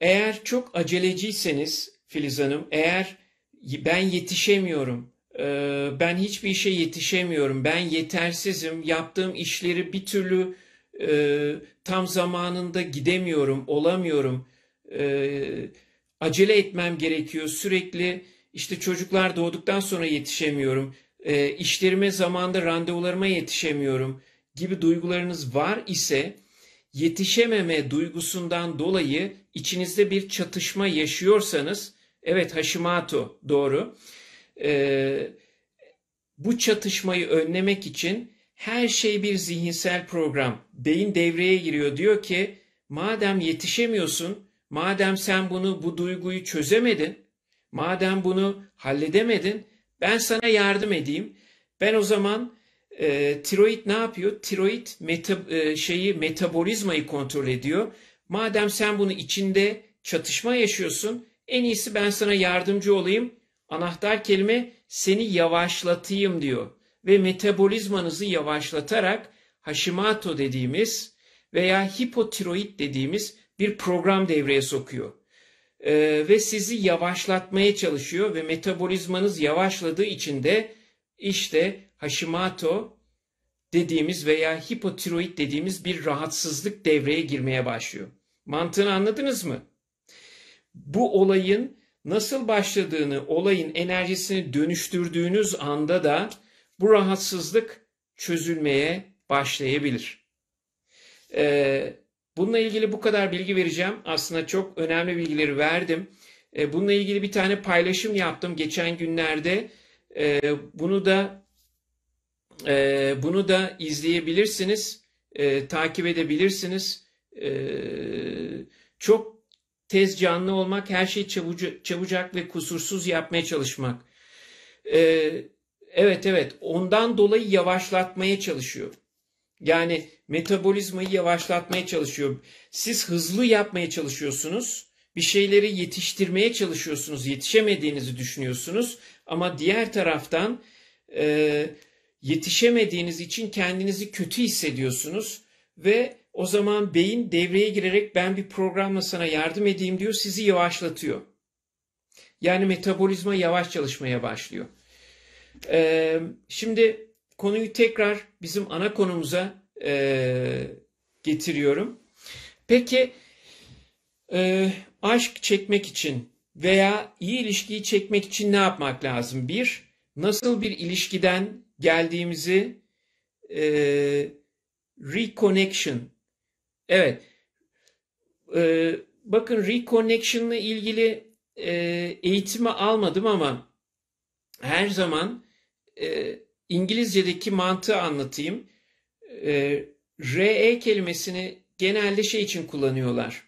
eğer çok aceleciyseniz Filiz Hanım eğer ben yetişemiyorum e, ben hiçbir işe yetişemiyorum ben yetersizim yaptığım işleri bir türlü e, tam zamanında gidemiyorum, olamıyorum, e, acele etmem gerekiyor, sürekli işte çocuklar doğduktan sonra yetişemiyorum, e, işlerime zamanda randevularıma yetişemiyorum gibi duygularınız var ise yetişememe duygusundan dolayı içinizde bir çatışma yaşıyorsanız evet Hashimoto doğru. Ee, bu çatışmayı önlemek için her şey bir zihinsel program. Beyin devreye giriyor diyor ki madem yetişemiyorsun, madem sen bunu bu duyguyu çözemedin, madem bunu halledemedin ben sana yardım edeyim. Ben o zaman e, tiroid ne yapıyor? Tiroid meta, e, şeyi metabolizmayı kontrol ediyor. Madem sen bunu içinde çatışma yaşıyorsun, en iyisi ben sana yardımcı olayım. Anahtar kelime seni yavaşlatayım diyor ve metabolizmanızı yavaşlatarak Hashimoto dediğimiz veya hipotiroid dediğimiz bir program devreye sokuyor. Ee, ve sizi yavaşlatmaya çalışıyor ve metabolizmanız yavaşladığı için de işte Hashimoto dediğimiz veya hipotiroid dediğimiz bir rahatsızlık devreye girmeye başlıyor. Mantığını anladınız mı? Bu olayın nasıl başladığını, olayın enerjisini dönüştürdüğünüz anda da bu rahatsızlık çözülmeye başlayabilir. Ee, bununla ilgili bu kadar bilgi vereceğim. Aslında çok önemli bilgileri verdim. Ee, bununla ilgili bir tane paylaşım yaptım geçen günlerde. Ee, bunu da e, bunu da izleyebilirsiniz, e, takip edebilirsiniz. E, çok tez canlı olmak, her şeyi çabucu, çabucak ve kusursuz yapmaya çalışmak. E, Evet evet ondan dolayı yavaşlatmaya çalışıyor. Yani metabolizmayı yavaşlatmaya çalışıyor. Siz hızlı yapmaya çalışıyorsunuz. Bir şeyleri yetiştirmeye çalışıyorsunuz. Yetişemediğinizi düşünüyorsunuz. Ama diğer taraftan e, yetişemediğiniz için kendinizi kötü hissediyorsunuz. Ve o zaman beyin devreye girerek ben bir programla sana yardım edeyim diyor. Sizi yavaşlatıyor. Yani metabolizma yavaş çalışmaya başlıyor. Ee, şimdi konuyu tekrar bizim ana konumuza e, getiriyorum. Peki e, aşk çekmek için veya iyi ilişkiyi çekmek için ne yapmak lazım? Bir, nasıl bir ilişkiden geldiğimizi e, reconnection. Evet. E, bakın ile ilgili e, eğitimi almadım ama her zaman e, İngilizce'deki mantığı anlatayım. E, RE kelimesini genelde şey için kullanıyorlar.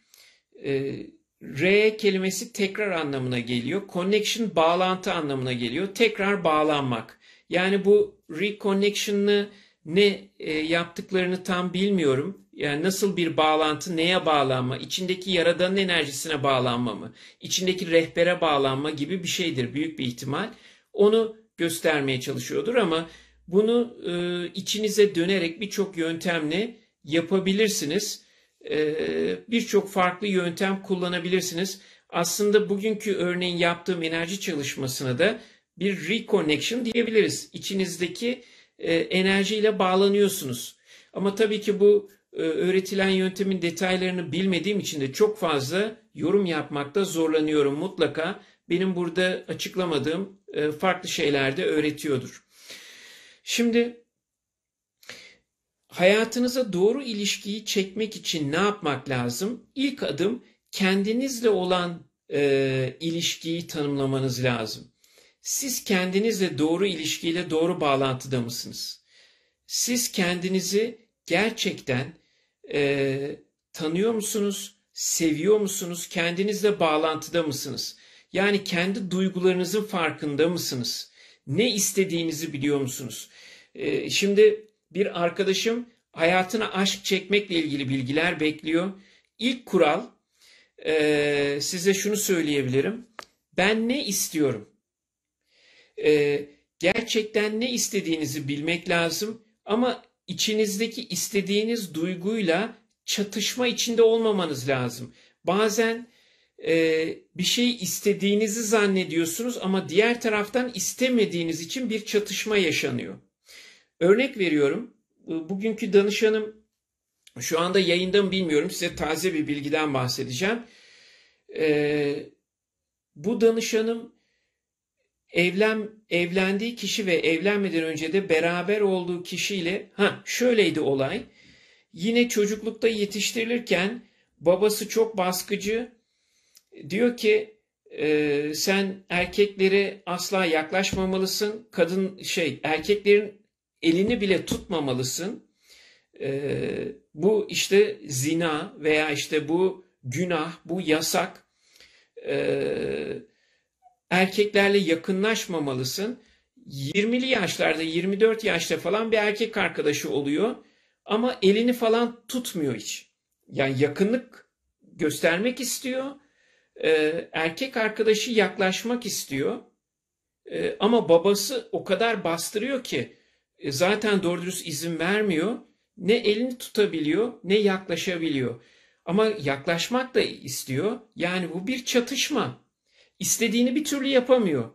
E, RE kelimesi tekrar anlamına geliyor. Connection bağlantı anlamına geliyor. Tekrar bağlanmak. Yani bu reconnection'ı ne e, yaptıklarını tam bilmiyorum. Yani nasıl bir bağlantı, neye bağlanma, içindeki yaradanın enerjisine bağlanma mı, içindeki rehbere bağlanma gibi bir şeydir büyük bir ihtimal. Onu göstermeye çalışıyordur ama bunu e, içinize dönerek birçok yöntemle yapabilirsiniz. E, birçok farklı yöntem kullanabilirsiniz. Aslında bugünkü örneğin yaptığım enerji çalışmasına da bir reconnection diyebiliriz. İçinizdeki e, enerjiyle bağlanıyorsunuz. Ama tabii ki bu ee, öğretilen yöntemin detaylarını bilmediğim için de çok fazla yorum yapmakta zorlanıyorum. Mutlaka benim burada açıklamadığım e, farklı şeyler de öğretiyordur. Şimdi hayatınıza doğru ilişkiyi çekmek için ne yapmak lazım? İlk adım kendinizle olan e, ilişkiyi tanımlamanız lazım. Siz kendinizle doğru ilişkiyle doğru bağlantıda mısınız? Siz kendinizi gerçekten e, tanıyor musunuz? Seviyor musunuz? Kendinizle bağlantıda mısınız? Yani kendi duygularınızın farkında mısınız? Ne istediğinizi biliyor musunuz? E, şimdi bir arkadaşım hayatına aşk çekmekle ilgili bilgiler bekliyor. İlk kural e, size şunu söyleyebilirim. Ben ne istiyorum? E, gerçekten ne istediğinizi bilmek lazım ama içinizdeki istediğiniz duyguyla çatışma içinde olmamanız lazım. Bazen e, bir şey istediğinizi zannediyorsunuz ama diğer taraftan istemediğiniz için bir çatışma yaşanıyor. Örnek veriyorum. E, bugünkü danışanım şu anda yayında mı bilmiyorum size taze bir bilgiden bahsedeceğim. E, bu danışanım evlen evlendiği kişi ve evlenmeden önce de beraber olduğu kişiyle ha şöyleydi olay. Yine çocuklukta yetiştirilirken babası çok baskıcı diyor ki e, sen erkeklere asla yaklaşmamalısın. Kadın şey erkeklerin elini bile tutmamalısın. E, bu işte zina veya işte bu günah, bu yasak. Eee erkeklerle yakınlaşmamalısın. 20'li yaşlarda 24 yaşta falan bir erkek arkadaşı oluyor ama elini falan tutmuyor hiç. Yani yakınlık göstermek istiyor. Ee, erkek arkadaşı yaklaşmak istiyor. Ee, ama babası o kadar bastırıyor ki e, zaten doğru dürüst izin vermiyor. Ne elini tutabiliyor ne yaklaşabiliyor. Ama yaklaşmak da istiyor. Yani bu bir çatışma istediğini bir türlü yapamıyor.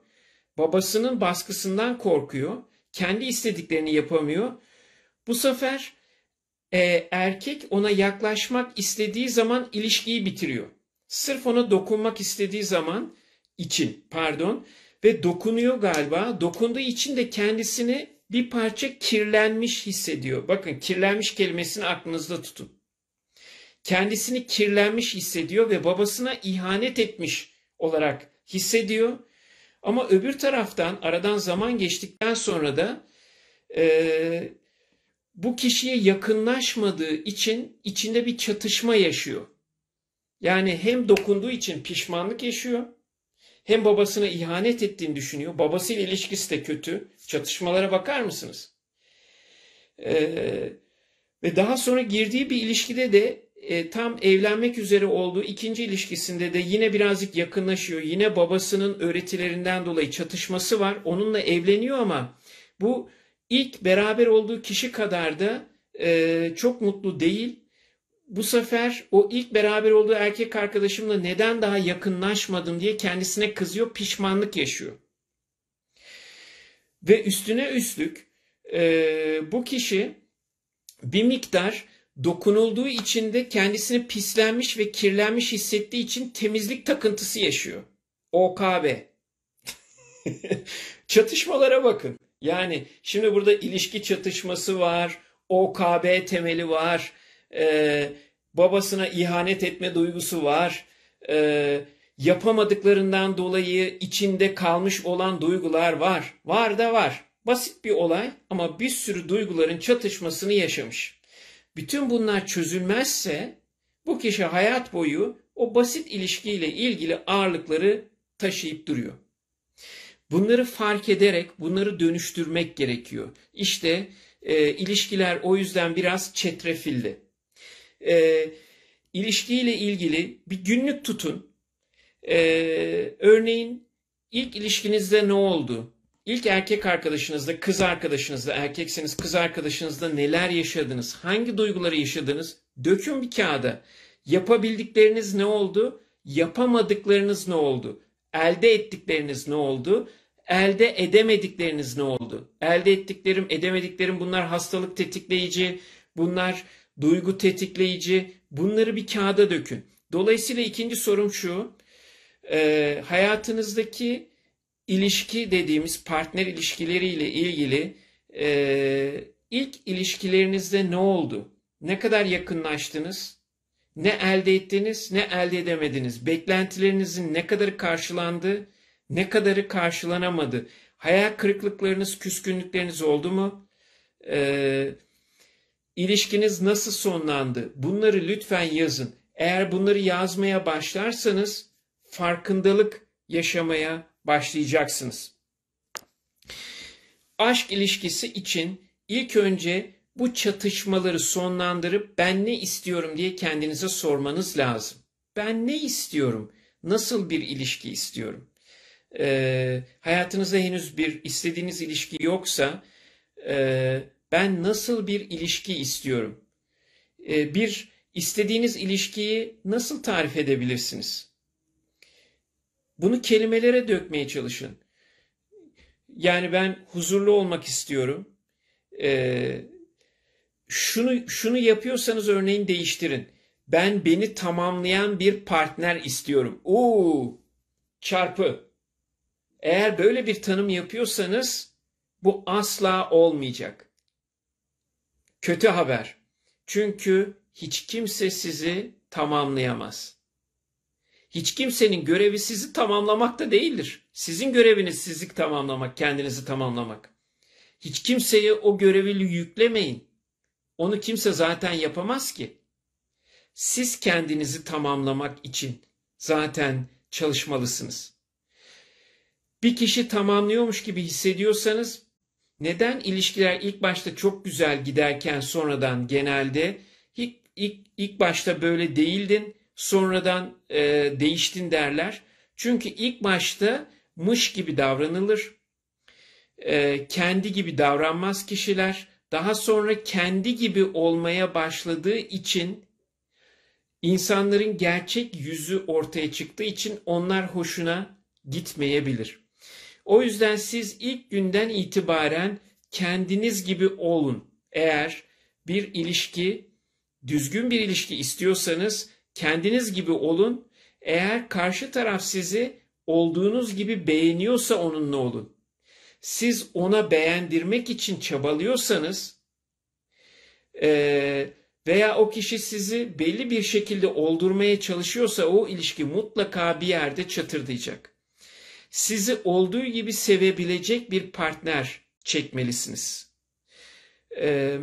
Babasının baskısından korkuyor. Kendi istediklerini yapamıyor. Bu sefer e, erkek ona yaklaşmak istediği zaman ilişkiyi bitiriyor. Sırf ona dokunmak istediği zaman için pardon ve dokunuyor galiba. Dokunduğu için de kendisini bir parça kirlenmiş hissediyor. Bakın kirlenmiş kelimesini aklınızda tutun. Kendisini kirlenmiş hissediyor ve babasına ihanet etmiş olarak hissediyor. Ama öbür taraftan aradan zaman geçtikten sonra da e, bu kişiye yakınlaşmadığı için içinde bir çatışma yaşıyor. Yani hem dokunduğu için pişmanlık yaşıyor, hem babasına ihanet ettiğini düşünüyor. Babasıyla ilişkisi de kötü. Çatışmalara bakar mısınız? Ee, ve daha sonra girdiği bir ilişkide de e, tam evlenmek üzere olduğu ikinci ilişkisinde de yine birazcık yakınlaşıyor. Yine babasının öğretilerinden dolayı çatışması var. Onunla evleniyor ama bu ilk beraber olduğu kişi kadar da e, çok mutlu değil. Bu sefer o ilk beraber olduğu erkek arkadaşımla neden daha yakınlaşmadım diye kendisine kızıyor, pişmanlık yaşıyor. Ve üstüne üstlük e, bu kişi bir miktar dokunulduğu için de kendisini pislenmiş ve kirlenmiş hissettiği için temizlik takıntısı yaşıyor. OKB. Çatışmalara bakın. Yani şimdi burada ilişki çatışması var, OKB temeli var, e, babasına ihanet etme duygusu var, e, yapamadıklarından dolayı içinde kalmış olan duygular var. Var da var. Basit bir olay ama bir sürü duyguların çatışmasını yaşamış. Bütün bunlar çözülmezse bu kişi hayat boyu o basit ilişkiyle ilgili ağırlıkları taşıyıp duruyor. Bunları fark ederek bunları dönüştürmek gerekiyor. İşte e, ilişkiler o yüzden biraz çetrefilli. E, ilişkiyle ilgili bir günlük tutun. E, örneğin ilk ilişkinizde ne oldu? İlk erkek arkadaşınızla, kız arkadaşınızla, erkekseniz kız arkadaşınızla neler yaşadınız? Hangi duyguları yaşadınız? Dökün bir kağıda. Yapabildikleriniz ne oldu? Yapamadıklarınız ne oldu? Elde ettikleriniz ne oldu? Elde edemedikleriniz ne oldu? Elde ettiklerim, edemediklerim bunlar hastalık tetikleyici, bunlar duygu tetikleyici. Bunları bir kağıda dökün. Dolayısıyla ikinci sorum şu. E, hayatınızdaki ilişki dediğimiz partner ilişkileriyle ilgili e, ilk ilişkilerinizde ne oldu? Ne kadar yakınlaştınız? Ne elde ettiniz, ne elde edemediniz? Beklentilerinizin ne kadarı karşılandı, ne kadarı karşılanamadı? Hayal kırıklıklarınız, küskünlükleriniz oldu mu? Ee, ilişkiniz nasıl sonlandı? Bunları lütfen yazın. Eğer bunları yazmaya başlarsanız farkındalık yaşamaya, başlayacaksınız. Aşk ilişkisi için ilk önce bu çatışmaları sonlandırıp ben ne istiyorum diye kendinize sormanız lazım. Ben ne istiyorum? Nasıl bir ilişki istiyorum? Ee, hayatınızda henüz bir istediğiniz ilişki yoksa e, ben nasıl bir ilişki istiyorum? Ee, bir istediğiniz ilişkiyi nasıl tarif edebilirsiniz? Bunu kelimelere dökmeye çalışın. Yani ben huzurlu olmak istiyorum. Ee, şunu şunu yapıyorsanız örneğin değiştirin. Ben beni tamamlayan bir partner istiyorum. Oo! Çarpı. Eğer böyle bir tanım yapıyorsanız bu asla olmayacak. Kötü haber. Çünkü hiç kimse sizi tamamlayamaz hiç kimsenin görevi sizi tamamlamak da değildir. Sizin göreviniz sizi tamamlamak, kendinizi tamamlamak. Hiç kimseye o görevi yüklemeyin. Onu kimse zaten yapamaz ki. Siz kendinizi tamamlamak için zaten çalışmalısınız. Bir kişi tamamlıyormuş gibi hissediyorsanız neden ilişkiler ilk başta çok güzel giderken sonradan genelde ilk, ilk, ilk başta böyle değildin sonradan e, değiştin derler. Çünkü ilk başta mış gibi davranılır. E, kendi gibi davranmaz kişiler. Daha sonra kendi gibi olmaya başladığı için insanların gerçek yüzü ortaya çıktığı için onlar hoşuna gitmeyebilir. O yüzden siz ilk günden itibaren kendiniz gibi olun. Eğer bir ilişki, düzgün bir ilişki istiyorsanız Kendiniz gibi olun. Eğer karşı taraf sizi olduğunuz gibi beğeniyorsa onunla olun. Siz ona beğendirmek için çabalıyorsanız e, veya o kişi sizi belli bir şekilde oldurmaya çalışıyorsa o ilişki mutlaka bir yerde çatırdayacak. Sizi olduğu gibi sevebilecek bir partner çekmelisiniz. Ee,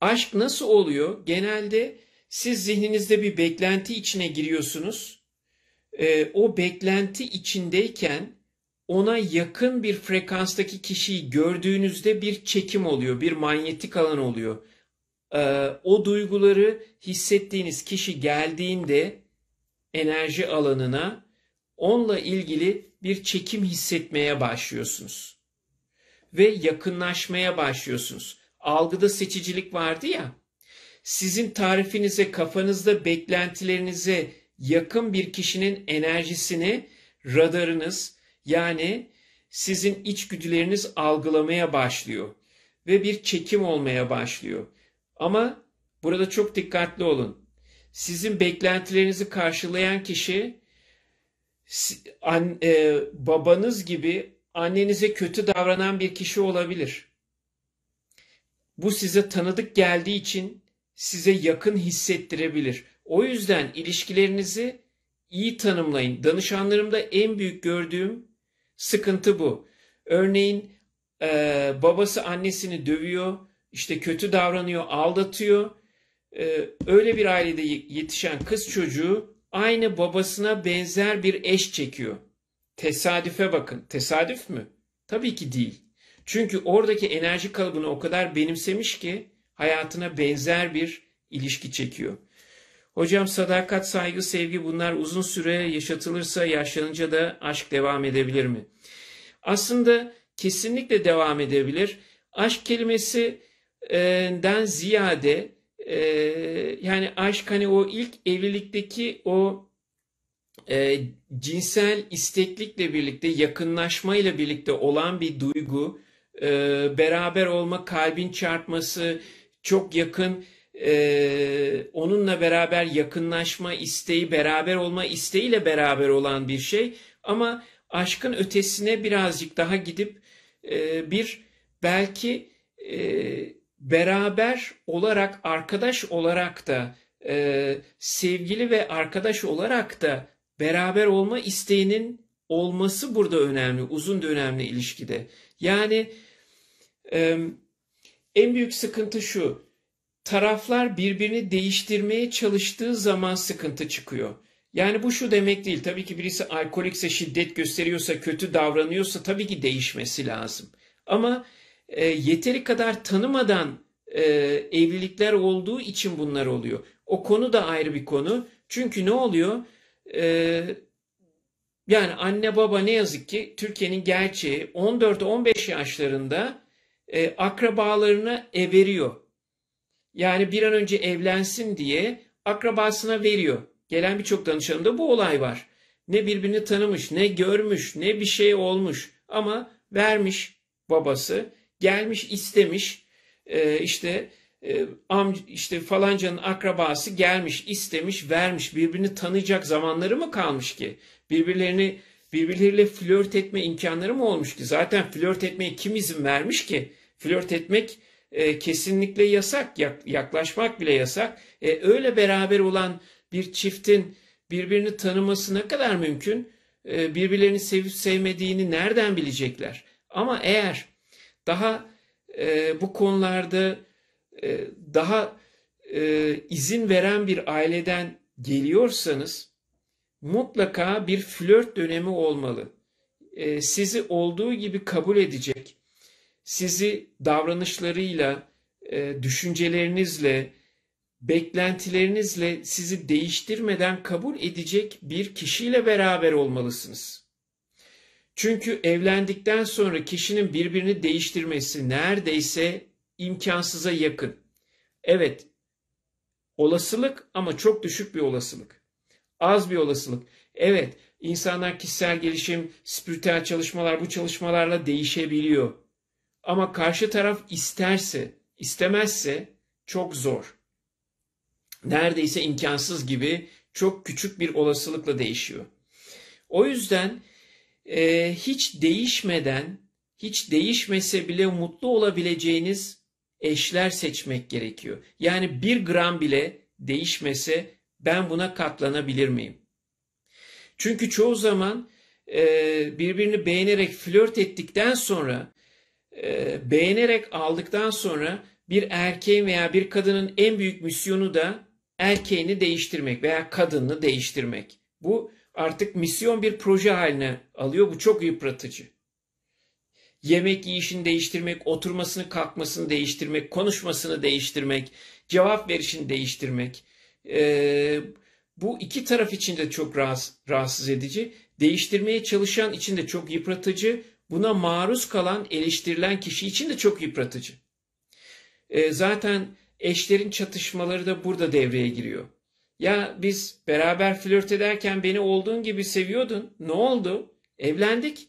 aşk nasıl oluyor? Genelde siz zihninizde bir beklenti içine giriyorsunuz. E, o beklenti içindeyken ona yakın bir frekanstaki kişiyi gördüğünüzde bir çekim oluyor, bir manyetik alan oluyor. E, o duyguları hissettiğiniz kişi geldiğinde enerji alanına onunla ilgili bir çekim hissetmeye başlıyorsunuz. Ve yakınlaşmaya başlıyorsunuz. Algıda seçicilik vardı ya sizin tarifinize, kafanızda beklentilerinize yakın bir kişinin enerjisini radarınız yani sizin içgüdüleriniz algılamaya başlıyor ve bir çekim olmaya başlıyor. Ama burada çok dikkatli olun. Sizin beklentilerinizi karşılayan kişi an, e, babanız gibi annenize kötü davranan bir kişi olabilir. Bu size tanıdık geldiği için size yakın hissettirebilir. O yüzden ilişkilerinizi iyi tanımlayın. Danışanlarımda en büyük gördüğüm sıkıntı bu. Örneğin e, babası annesini dövüyor, işte kötü davranıyor, aldatıyor. E, öyle bir ailede yetişen kız çocuğu aynı babasına benzer bir eş çekiyor. Tesadüfe bakın. Tesadüf mü? Tabii ki değil. Çünkü oradaki enerji kalıbını o kadar benimsemiş ki hayatına benzer bir ilişki çekiyor. Hocam sadakat, saygı, sevgi bunlar uzun süre yaşatılırsa yaşlanınca da aşk devam edebilir mi? Aslında kesinlikle devam edebilir. Aşk kelimesinden e, ziyade e, yani aşk hani o ilk evlilikteki o e, cinsel isteklikle birlikte yakınlaşmayla birlikte olan bir duygu, e, beraber olma, kalbin çarpması, çok yakın e, onunla beraber yakınlaşma isteği, beraber olma isteğiyle beraber olan bir şey. Ama aşkın ötesine birazcık daha gidip e, bir belki e, beraber olarak, arkadaş olarak da e, sevgili ve arkadaş olarak da beraber olma isteğinin olması burada önemli, uzun dönemli ilişkide. Yani... E, en büyük sıkıntı şu. Taraflar birbirini değiştirmeye çalıştığı zaman sıkıntı çıkıyor. Yani bu şu demek değil. Tabii ki birisi alkolikse, şiddet gösteriyorsa, kötü davranıyorsa tabii ki değişmesi lazım. Ama e, yeteri kadar tanımadan e, evlilikler olduğu için bunlar oluyor. O konu da ayrı bir konu. Çünkü ne oluyor? E, yani anne baba ne yazık ki Türkiye'nin gerçeği 14-15 yaşlarında e, akrabalarına e, veriyor. Yani bir an önce evlensin diye akrabasına veriyor. Gelen birçok danışanımda bu olay var. Ne birbirini tanımış, ne görmüş, ne bir şey olmuş ama vermiş babası, gelmiş istemiş e, işte e, am işte falancanın akrabası gelmiş, istemiş, vermiş. Birbirini tanıyacak zamanları mı kalmış ki? Birbirlerini birbirleriyle flört etme imkanları mı olmuş ki? Zaten flört etmeye kim izin vermiş ki? flört etmek e, kesinlikle yasak, yaklaşmak bile yasak. E, öyle beraber olan bir çiftin birbirini tanıması ne kadar mümkün? E, birbirlerini sevip sevmediğini nereden bilecekler? Ama eğer daha e, bu konularda e, daha e, izin veren bir aileden geliyorsanız mutlaka bir flört dönemi olmalı. E, sizi olduğu gibi kabul edecek sizi davranışlarıyla, e, düşüncelerinizle, beklentilerinizle sizi değiştirmeden kabul edecek bir kişiyle beraber olmalısınız. Çünkü evlendikten sonra kişinin birbirini değiştirmesi neredeyse imkansıza yakın. Evet, olasılık ama çok düşük bir olasılık. Az bir olasılık. Evet, insanlar kişisel gelişim, spiritüel çalışmalar bu çalışmalarla değişebiliyor. Ama karşı taraf isterse, istemezse çok zor. Neredeyse imkansız gibi çok küçük bir olasılıkla değişiyor. O yüzden e, hiç değişmeden, hiç değişmese bile mutlu olabileceğiniz eşler seçmek gerekiyor. Yani bir gram bile değişmese ben buna katlanabilir miyim? Çünkü çoğu zaman e, birbirini beğenerek flört ettikten sonra ee, beğenerek aldıktan sonra bir erkeğin veya bir kadının en büyük misyonu da erkeğini değiştirmek veya kadını değiştirmek. Bu artık misyon bir proje haline alıyor. Bu çok yıpratıcı. Yemek yiyişini değiştirmek, oturmasını kalkmasını değiştirmek, konuşmasını değiştirmek, cevap verişini değiştirmek. Ee, bu iki taraf için de çok rahatsız edici. Değiştirmeye çalışan için de çok yıpratıcı buna maruz kalan eleştirilen kişi için de çok yıpratıcı. E, zaten eşlerin çatışmaları da burada devreye giriyor. Ya biz beraber flört ederken beni olduğun gibi seviyordun. Ne oldu? Evlendik.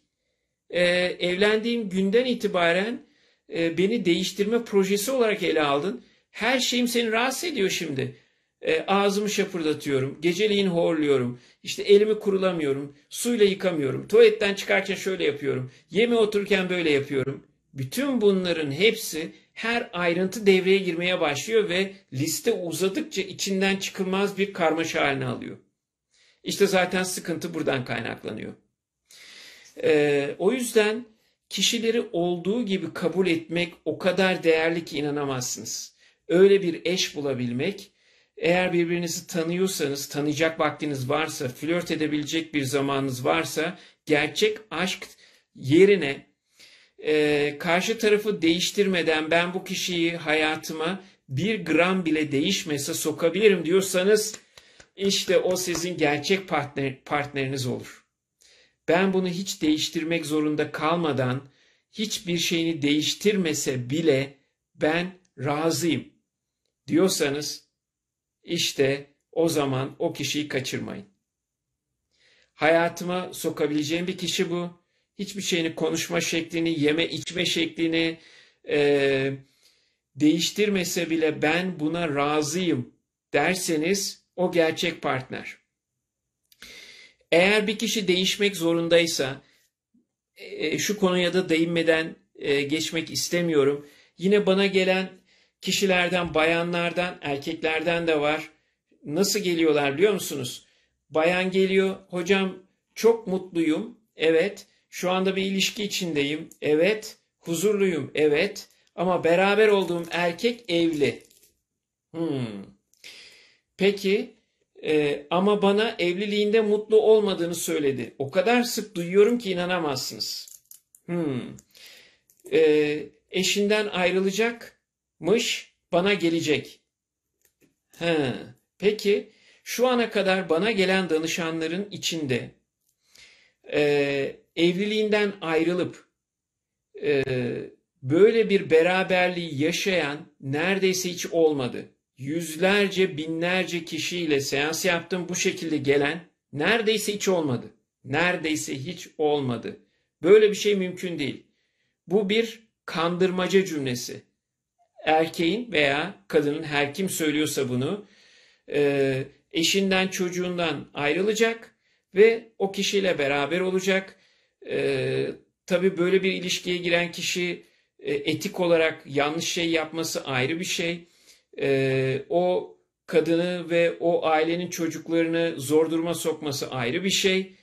E, evlendiğim günden itibaren e, beni değiştirme projesi olarak ele aldın. Her şeyim seni rahatsız ediyor şimdi. E, ağzımı şapırdatıyorum, geceliğin horluyorum, işte elimi kurulamıyorum, suyla yıkamıyorum, tuvaletten çıkarken şöyle yapıyorum, yeme otururken böyle yapıyorum. Bütün bunların hepsi her ayrıntı devreye girmeye başlıyor ve liste uzadıkça içinden çıkılmaz bir karmaşa haline alıyor. İşte zaten sıkıntı buradan kaynaklanıyor. Ee, o yüzden kişileri olduğu gibi kabul etmek o kadar değerli ki inanamazsınız. Öyle bir eş bulabilmek eğer birbirinizi tanıyorsanız, tanıyacak vaktiniz varsa, flört edebilecek bir zamanınız varsa gerçek aşk yerine e, karşı tarafı değiştirmeden ben bu kişiyi hayatıma bir gram bile değişmese sokabilirim diyorsanız işte o sizin gerçek partner, partneriniz olur. Ben bunu hiç değiştirmek zorunda kalmadan hiçbir şeyini değiştirmese bile ben razıyım diyorsanız işte o zaman o kişiyi kaçırmayın. Hayatıma sokabileceğim bir kişi bu. Hiçbir şeyini konuşma şeklini, yeme içme şeklini e, değiştirmese bile ben buna razıyım derseniz o gerçek partner. Eğer bir kişi değişmek zorundaysa e, şu konuya da değinmeden e, geçmek istemiyorum. Yine bana gelen kişilerden, bayanlardan, erkeklerden de var. Nasıl geliyorlar biliyor musunuz? Bayan geliyor, hocam çok mutluyum, evet. Şu anda bir ilişki içindeyim, evet. Huzurluyum, evet. Ama beraber olduğum erkek evli. Hmm. Peki e, ama bana evliliğinde mutlu olmadığını söyledi. O kadar sık duyuyorum ki inanamazsınız. Hmm. E, eşinden ayrılacak mış bana gelecek. He. Peki şu ana kadar bana gelen danışanların içinde e, evliliğinden ayrılıp e, böyle bir beraberliği yaşayan neredeyse hiç olmadı. Yüzlerce, binlerce kişiyle seans yaptım bu şekilde gelen neredeyse hiç olmadı. Neredeyse hiç olmadı. Böyle bir şey mümkün değil. Bu bir kandırmaca cümlesi erkeğin veya kadının her kim söylüyorsa bunu e, eşinden çocuğundan ayrılacak ve o kişiyle beraber olacak. E, Tabi böyle bir ilişkiye giren kişi e, etik olarak yanlış şey yapması ayrı bir şey. E, o kadını ve o ailenin çocuklarını zor duruma sokması ayrı bir şey.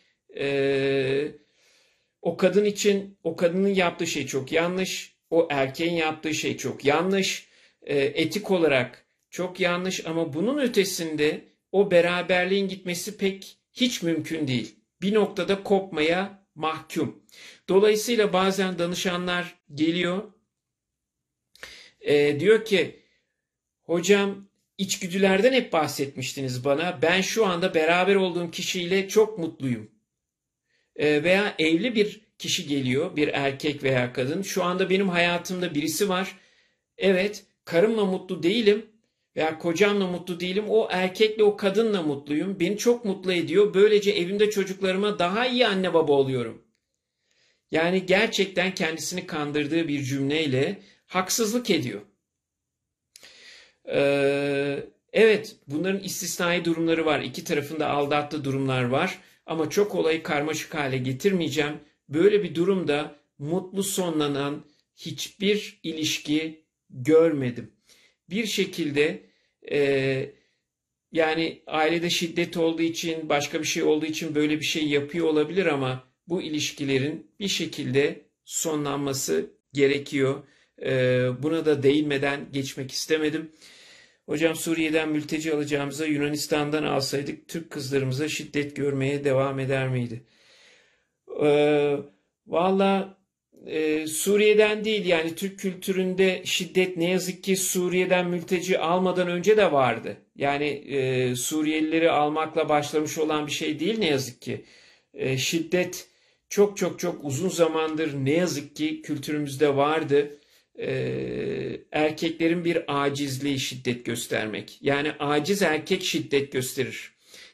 o kadın için o kadının yaptığı şey çok yanlış o erkeğin yaptığı şey çok yanlış. Ee, etik olarak çok yanlış ama bunun ötesinde o beraberliğin gitmesi pek hiç mümkün değil. Bir noktada kopmaya mahkum. Dolayısıyla bazen danışanlar geliyor. Ee, diyor ki hocam içgüdülerden hep bahsetmiştiniz bana. Ben şu anda beraber olduğum kişiyle çok mutluyum. Ee, veya evli bir kişi geliyor bir erkek veya kadın. Şu anda benim hayatımda birisi var. Evet karımla mutlu değilim veya kocamla mutlu değilim. O erkekle o kadınla mutluyum. Beni çok mutlu ediyor. Böylece evimde çocuklarıma daha iyi anne baba oluyorum. Yani gerçekten kendisini kandırdığı bir cümleyle haksızlık ediyor. Ee, evet bunların istisnai durumları var. İki tarafında aldattığı durumlar var. Ama çok olayı karmaşık hale getirmeyeceğim. Böyle bir durumda mutlu sonlanan hiçbir ilişki görmedim. Bir şekilde e, yani ailede şiddet olduğu için başka bir şey olduğu için böyle bir şey yapıyor olabilir ama bu ilişkilerin bir şekilde sonlanması gerekiyor. E, buna da değinmeden geçmek istemedim. Hocam Suriye'den mülteci alacağımıza Yunanistan'dan alsaydık Türk kızlarımıza şiddet görmeye devam eder miydi? Ee, Valla e, Suriye'den değil yani Türk kültüründe şiddet ne yazık ki Suriye'den mülteci almadan önce de vardı. Yani e, Suriyelileri almakla başlamış olan bir şey değil ne yazık ki. E, şiddet çok çok çok uzun zamandır ne yazık ki kültürümüzde vardı. E, erkeklerin bir acizliği şiddet göstermek. Yani aciz erkek şiddet gösterir.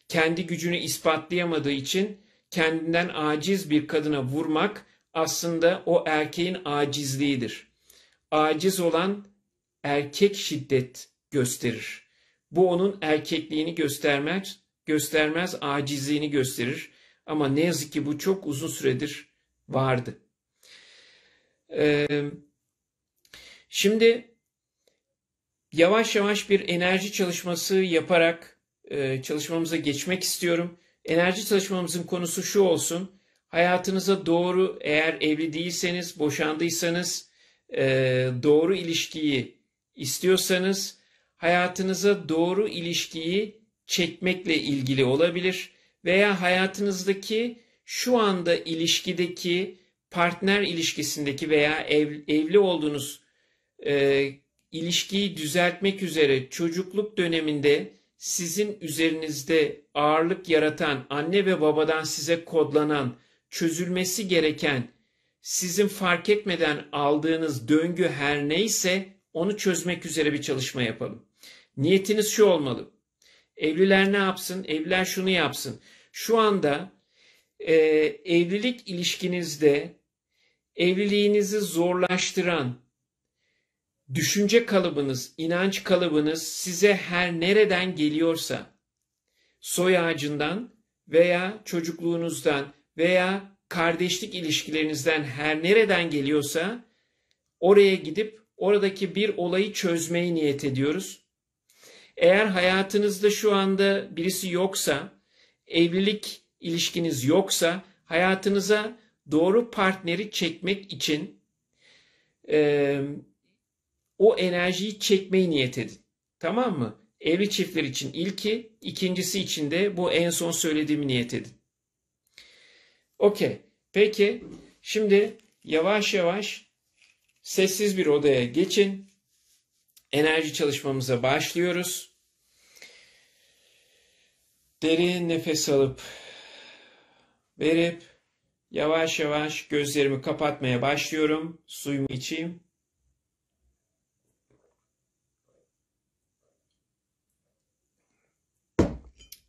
Kendi gücünü ispatlayamadığı için kendinden aciz bir kadına vurmak aslında o erkeğin acizliğidir. Aciz olan erkek şiddet gösterir. Bu onun erkekliğini göstermez, göstermez acizliğini gösterir. Ama ne yazık ki bu çok uzun süredir vardı. Ee, şimdi yavaş yavaş bir enerji çalışması yaparak e, çalışmamıza geçmek istiyorum. Enerji çalışmamızın konusu şu olsun. Hayatınıza doğru eğer evli değilseniz, boşandıysanız, e, doğru ilişkiyi istiyorsanız hayatınıza doğru ilişkiyi çekmekle ilgili olabilir veya hayatınızdaki şu anda ilişkideki partner ilişkisindeki veya ev, evli olduğunuz e, ilişkiyi düzeltmek üzere çocukluk döneminde sizin üzerinizde ağırlık yaratan, anne ve babadan size kodlanan, çözülmesi gereken, sizin fark etmeden aldığınız döngü her neyse onu çözmek üzere bir çalışma yapalım. Niyetiniz şu olmalı. Evliler ne yapsın? Evliler şunu yapsın. Şu anda e, evlilik ilişkinizde evliliğinizi zorlaştıran, düşünce kalıbınız, inanç kalıbınız size her nereden geliyorsa, soy ağacından veya çocukluğunuzdan veya kardeşlik ilişkilerinizden her nereden geliyorsa oraya gidip oradaki bir olayı çözmeyi niyet ediyoruz. Eğer hayatınızda şu anda birisi yoksa, evlilik ilişkiniz yoksa hayatınıza doğru partneri çekmek için e, o enerjiyi çekmeyi niyet edin. Tamam mı? Evli çiftler için ilki, ikincisi için de bu en son söylediğimi niyet edin. Okey. Peki şimdi yavaş yavaş sessiz bir odaya geçin. Enerji çalışmamıza başlıyoruz. Derin nefes alıp verip yavaş yavaş gözlerimi kapatmaya başlıyorum. Suyumu içeyim.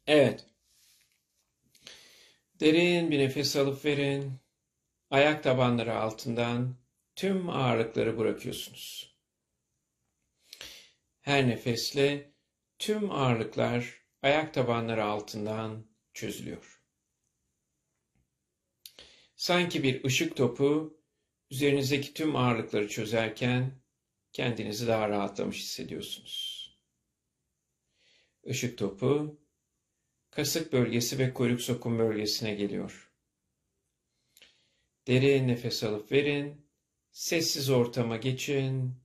Evet. Derin bir nefes alıp verin. Ayak tabanları altından tüm ağırlıkları bırakıyorsunuz. Her nefesle tüm ağırlıklar ayak tabanları altından çözülüyor. Sanki bir ışık topu üzerinizdeki tüm ağırlıkları çözerken kendinizi daha rahatlamış hissediyorsunuz. Işık topu kasık bölgesi ve kuyruk sokum bölgesine geliyor. Derin nefes alıp verin. Sessiz ortama geçin.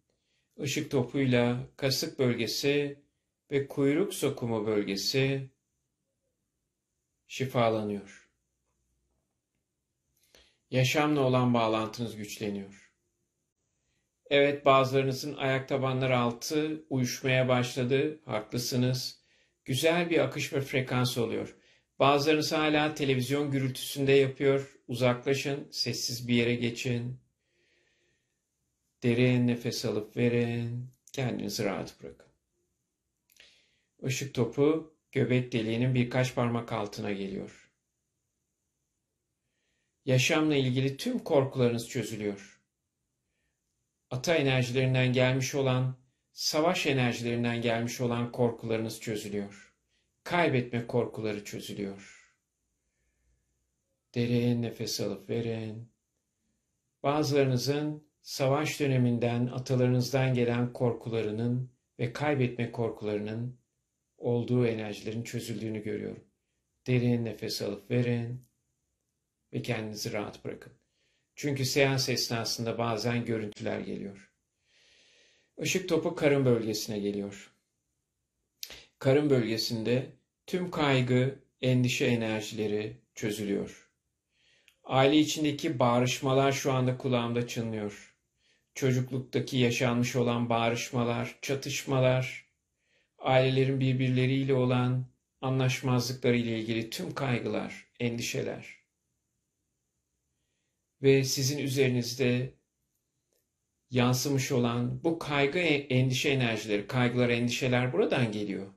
Işık topuyla kasık bölgesi ve kuyruk sokumu bölgesi şifalanıyor. Yaşamla olan bağlantınız güçleniyor. Evet bazılarınızın ayak tabanları altı uyuşmaya başladı. Haklısınız güzel bir akış ve frekans oluyor. Bazılarınız hala televizyon gürültüsünde yapıyor. Uzaklaşın, sessiz bir yere geçin. Derin nefes alıp verin. Kendinizi rahat bırakın. Işık topu göbek deliğinin birkaç parmak altına geliyor. Yaşamla ilgili tüm korkularınız çözülüyor. Ata enerjilerinden gelmiş olan savaş enerjilerinden gelmiş olan korkularınız çözülüyor. Kaybetme korkuları çözülüyor. Derin nefes alıp verin. Bazılarınızın savaş döneminden, atalarınızdan gelen korkularının ve kaybetme korkularının olduğu enerjilerin çözüldüğünü görüyorum. Derin nefes alıp verin ve kendinizi rahat bırakın. Çünkü seans esnasında bazen görüntüler geliyor. Işık topu karın bölgesine geliyor. Karın bölgesinde tüm kaygı, endişe enerjileri çözülüyor. Aile içindeki bağrışmalar şu anda kulağımda çınlıyor. Çocukluktaki yaşanmış olan bağrışmalar, çatışmalar, ailelerin birbirleriyle olan anlaşmazlıkları ile ilgili tüm kaygılar, endişeler ve sizin üzerinizde yansımış olan bu kaygı e, endişe enerjileri, kaygılar, endişeler buradan geliyor.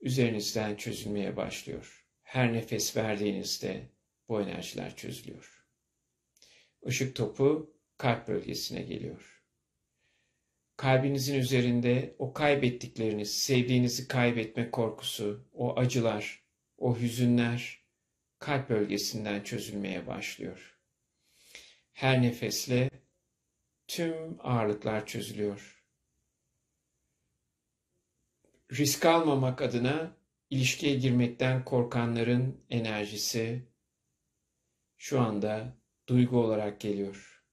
Üzerinizden çözülmeye başlıyor. Her nefes verdiğinizde bu enerjiler çözülüyor. Işık topu kalp bölgesine geliyor. Kalbinizin üzerinde o kaybettikleriniz, sevdiğinizi kaybetme korkusu, o acılar, o hüzünler kalp bölgesinden çözülmeye başlıyor. Her nefesle tüm ağırlıklar çözülüyor. Risk almamak adına ilişkiye girmekten korkanların enerjisi şu anda duygu olarak geliyor.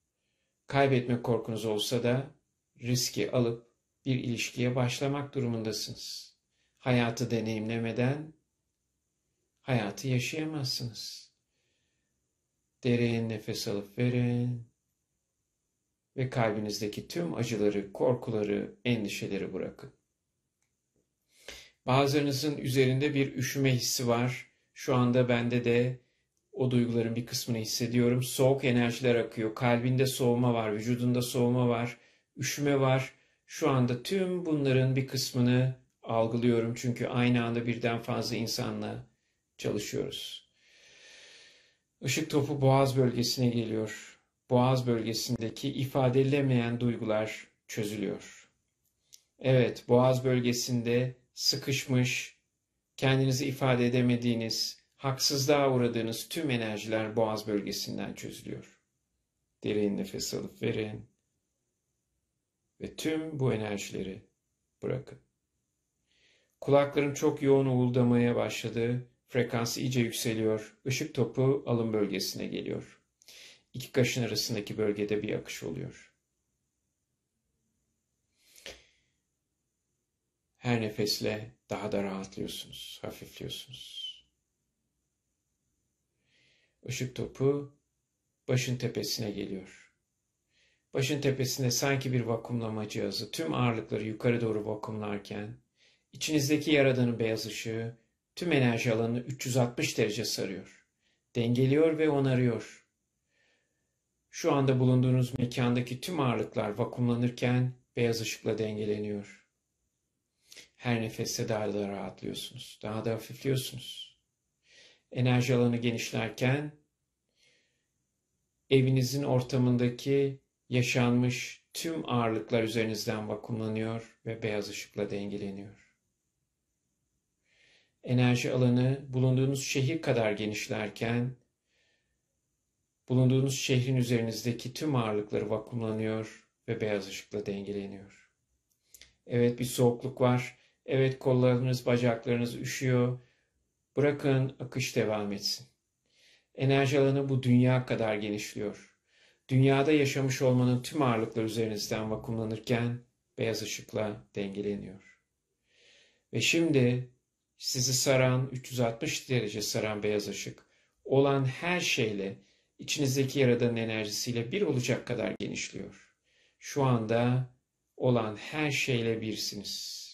Kaybetme korkunuz olsa da riski alıp bir ilişkiye başlamak durumundasınız. Hayatı deneyimlemeden hayatı yaşayamazsınız. Derin nefes alıp verin ve kalbinizdeki tüm acıları, korkuları, endişeleri bırakın. Bazılarınızın üzerinde bir üşüme hissi var. Şu anda bende de o duyguların bir kısmını hissediyorum. Soğuk enerjiler akıyor. Kalbinde soğuma var, vücudunda soğuma var, üşüme var. Şu anda tüm bunların bir kısmını algılıyorum. Çünkü aynı anda birden fazla insanla çalışıyoruz. Işık topu boğaz bölgesine geliyor boğaz bölgesindeki ifadelemeyen duygular çözülüyor. Evet, boğaz bölgesinde sıkışmış, kendinizi ifade edemediğiniz, haksızlığa uğradığınız tüm enerjiler boğaz bölgesinden çözülüyor. Derin nefes alıp verin ve tüm bu enerjileri bırakın. Kulakların çok yoğun uğuldamaya başladı. Frekans iyice yükseliyor. Işık topu alın bölgesine geliyor iki kaşın arasındaki bölgede bir akış oluyor. Her nefesle daha da rahatlıyorsunuz, hafifliyorsunuz. Işık topu başın tepesine geliyor. Başın tepesinde sanki bir vakumlama cihazı tüm ağırlıkları yukarı doğru vakumlarken içinizdeki yaradanın beyaz ışığı tüm enerji alanını 360 derece sarıyor. Dengeliyor ve onarıyor. Şu anda bulunduğunuz mekandaki tüm ağırlıklar vakumlanırken beyaz ışıkla dengeleniyor. Her nefeste daha da rahatlıyorsunuz, daha da hafifliyorsunuz. Enerji alanı genişlerken evinizin ortamındaki yaşanmış tüm ağırlıklar üzerinizden vakumlanıyor ve beyaz ışıkla dengeleniyor. Enerji alanı bulunduğunuz şehir kadar genişlerken Bulunduğunuz şehrin üzerinizdeki tüm ağırlıkları vakumlanıyor ve beyaz ışıkla dengeleniyor. Evet bir soğukluk var. Evet kollarınız, bacaklarınız üşüyor. Bırakın akış devam etsin. Enerji alanı bu dünya kadar genişliyor. Dünyada yaşamış olmanın tüm ağırlıkları üzerinizden vakumlanırken beyaz ışıkla dengeleniyor. Ve şimdi sizi saran, 360 derece saran beyaz ışık olan her şeyle içinizdeki Yaradan'ın enerjisiyle bir olacak kadar genişliyor. Şu anda olan her şeyle birsiniz.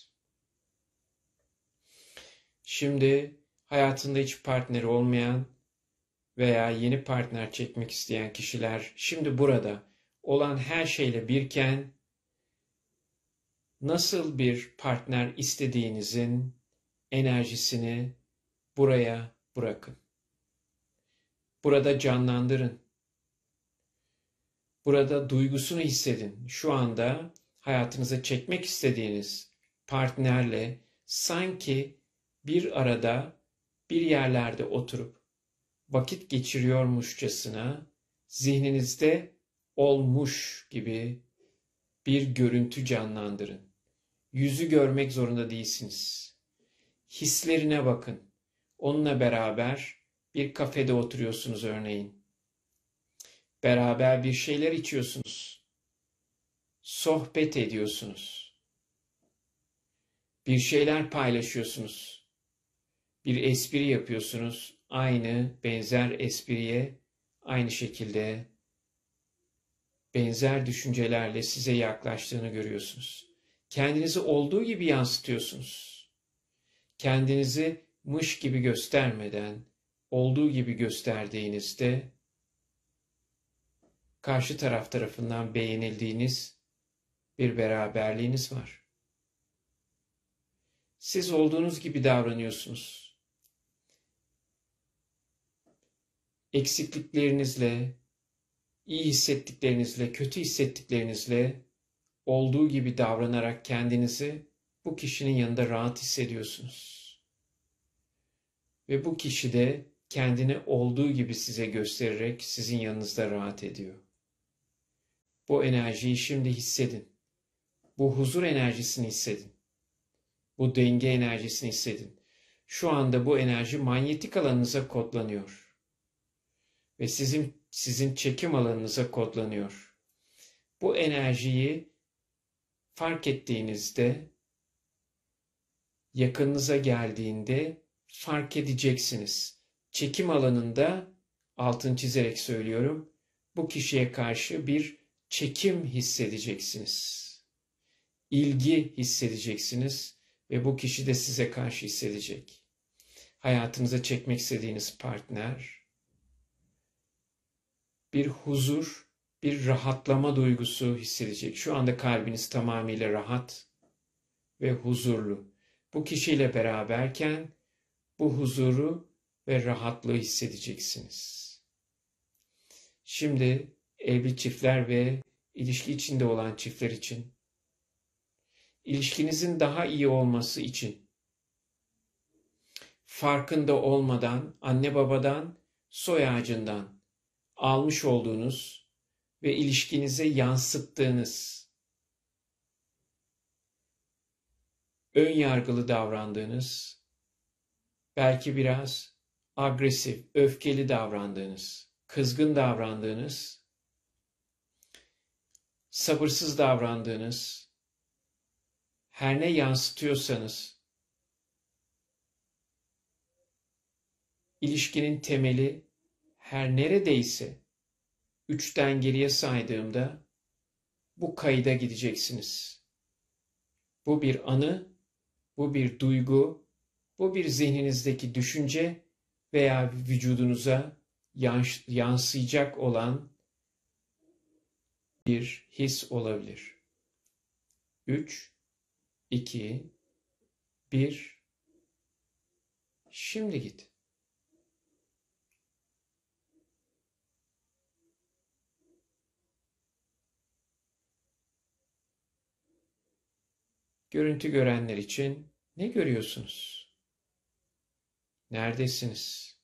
Şimdi hayatında hiç partneri olmayan veya yeni partner çekmek isteyen kişiler şimdi burada olan her şeyle birken nasıl bir partner istediğinizin enerjisini buraya bırakın. Burada canlandırın. Burada duygusunu hissedin. Şu anda hayatınıza çekmek istediğiniz partnerle sanki bir arada bir yerlerde oturup vakit geçiriyormuşçasına zihninizde olmuş gibi bir görüntü canlandırın. Yüzü görmek zorunda değilsiniz. Hislerine bakın. Onunla beraber bir kafede oturuyorsunuz örneğin. Beraber bir şeyler içiyorsunuz. Sohbet ediyorsunuz. Bir şeyler paylaşıyorsunuz. Bir espri yapıyorsunuz. Aynı benzer espriye aynı şekilde benzer düşüncelerle size yaklaştığını görüyorsunuz. Kendinizi olduğu gibi yansıtıyorsunuz. Kendinizi mış gibi göstermeden, olduğu gibi gösterdiğinizde karşı taraf tarafından beğenildiğiniz bir beraberliğiniz var. Siz olduğunuz gibi davranıyorsunuz. Eksikliklerinizle, iyi hissettiklerinizle, kötü hissettiklerinizle olduğu gibi davranarak kendinizi bu kişinin yanında rahat hissediyorsunuz. Ve bu kişi de kendini olduğu gibi size göstererek sizin yanınızda rahat ediyor. Bu enerjiyi şimdi hissedin. Bu huzur enerjisini hissedin. Bu denge enerjisini hissedin. Şu anda bu enerji manyetik alanınıza kodlanıyor. Ve sizin sizin çekim alanınıza kodlanıyor. Bu enerjiyi fark ettiğinizde yakınınıza geldiğinde fark edeceksiniz çekim alanında altın çizerek söylüyorum. Bu kişiye karşı bir çekim hissedeceksiniz. İlgi hissedeceksiniz ve bu kişi de size karşı hissedecek. Hayatınıza çekmek istediğiniz partner bir huzur, bir rahatlama duygusu hissedecek. Şu anda kalbiniz tamamıyla rahat ve huzurlu. Bu kişiyle beraberken bu huzuru ve rahatlığı hissedeceksiniz. Şimdi evli çiftler ve ilişki içinde olan çiftler için ilişkinizin daha iyi olması için farkında olmadan anne babadan, soy ağacından almış olduğunuz ve ilişkinize yansıttığınız ön yargılı davrandığınız belki biraz agresif, öfkeli davrandığınız, kızgın davrandığınız, sabırsız davrandığınız, her ne yansıtıyorsanız, ilişkinin temeli her neredeyse üçten geriye saydığımda bu kayda gideceksiniz. Bu bir anı, bu bir duygu, bu bir zihninizdeki düşünce veya vücudunuza yansıyacak olan bir his olabilir. 3 2 1 Şimdi git. Görüntü görenler için ne görüyorsunuz? Neredesiniz?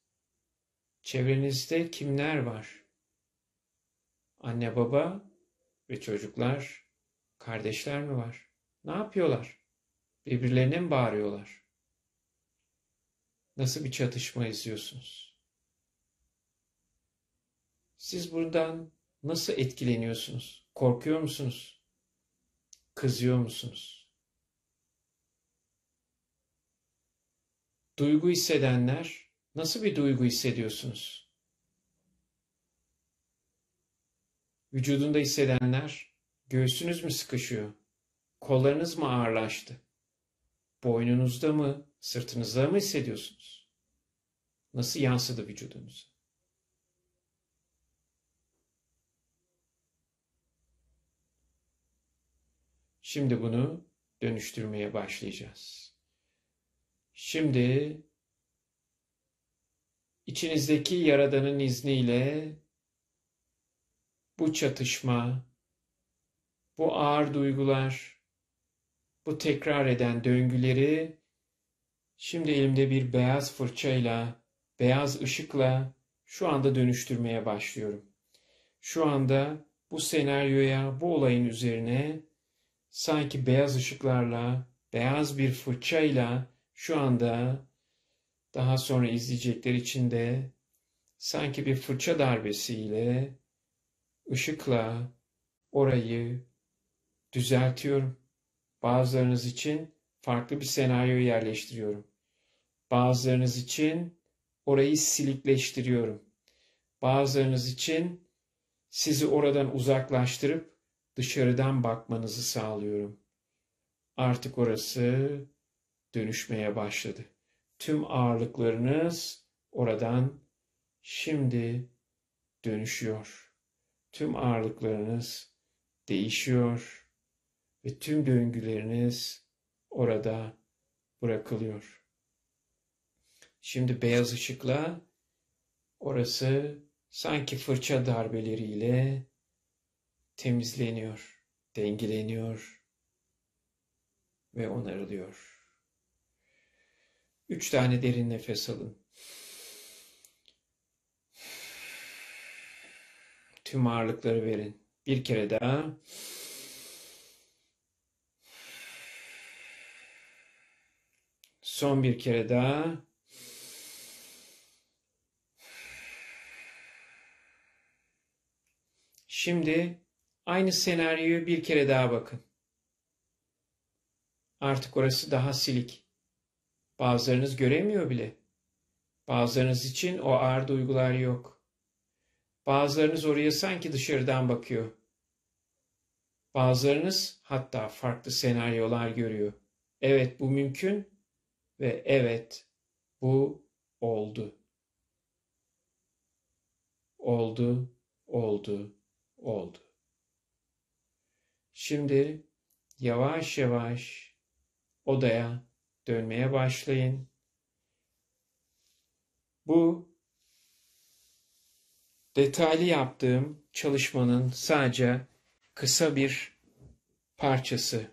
Çevrenizde kimler var? Anne baba ve çocuklar, kardeşler mi var? Ne yapıyorlar? Birbirlerine mi bağırıyorlar? Nasıl bir çatışma izliyorsunuz? Siz buradan nasıl etkileniyorsunuz? Korkuyor musunuz? Kızıyor musunuz? duygu hissedenler nasıl bir duygu hissediyorsunuz? Vücudunda hissedenler göğsünüz mü sıkışıyor? Kollarınız mı ağırlaştı? Boynunuzda mı, sırtınızda mı hissediyorsunuz? Nasıl yansıdı vücudunuza? Şimdi bunu dönüştürmeye başlayacağız. Şimdi içinizdeki Yaradan'ın izniyle bu çatışma, bu ağır duygular, bu tekrar eden döngüleri şimdi elimde bir beyaz fırçayla, beyaz ışıkla şu anda dönüştürmeye başlıyorum. Şu anda bu senaryoya, bu olayın üzerine sanki beyaz ışıklarla, beyaz bir fırçayla şu anda daha sonra izleyecekler için de sanki bir fırça darbesiyle ışıkla orayı düzeltiyorum. Bazılarınız için farklı bir senaryo yerleştiriyorum. Bazılarınız için orayı silikleştiriyorum. Bazılarınız için sizi oradan uzaklaştırıp dışarıdan bakmanızı sağlıyorum. Artık orası dönüşmeye başladı. Tüm ağırlıklarınız oradan şimdi dönüşüyor. Tüm ağırlıklarınız değişiyor ve tüm döngüleriniz orada bırakılıyor. Şimdi beyaz ışıkla orası sanki fırça darbeleriyle temizleniyor, dengeleniyor ve onarılıyor. Üç tane derin nefes alın. Tüm ağırlıkları verin. Bir kere daha. Son bir kere daha. Şimdi aynı senaryoyu bir kere daha bakın. Artık orası daha silik. Bazılarınız göremiyor bile. Bazılarınız için o ağır duygular yok. Bazılarınız oraya sanki dışarıdan bakıyor. Bazılarınız hatta farklı senaryolar görüyor. Evet bu mümkün ve evet bu oldu. Oldu, oldu, oldu. Şimdi yavaş yavaş odaya dönmeye başlayın. Bu detaylı yaptığım çalışmanın sadece kısa bir parçası.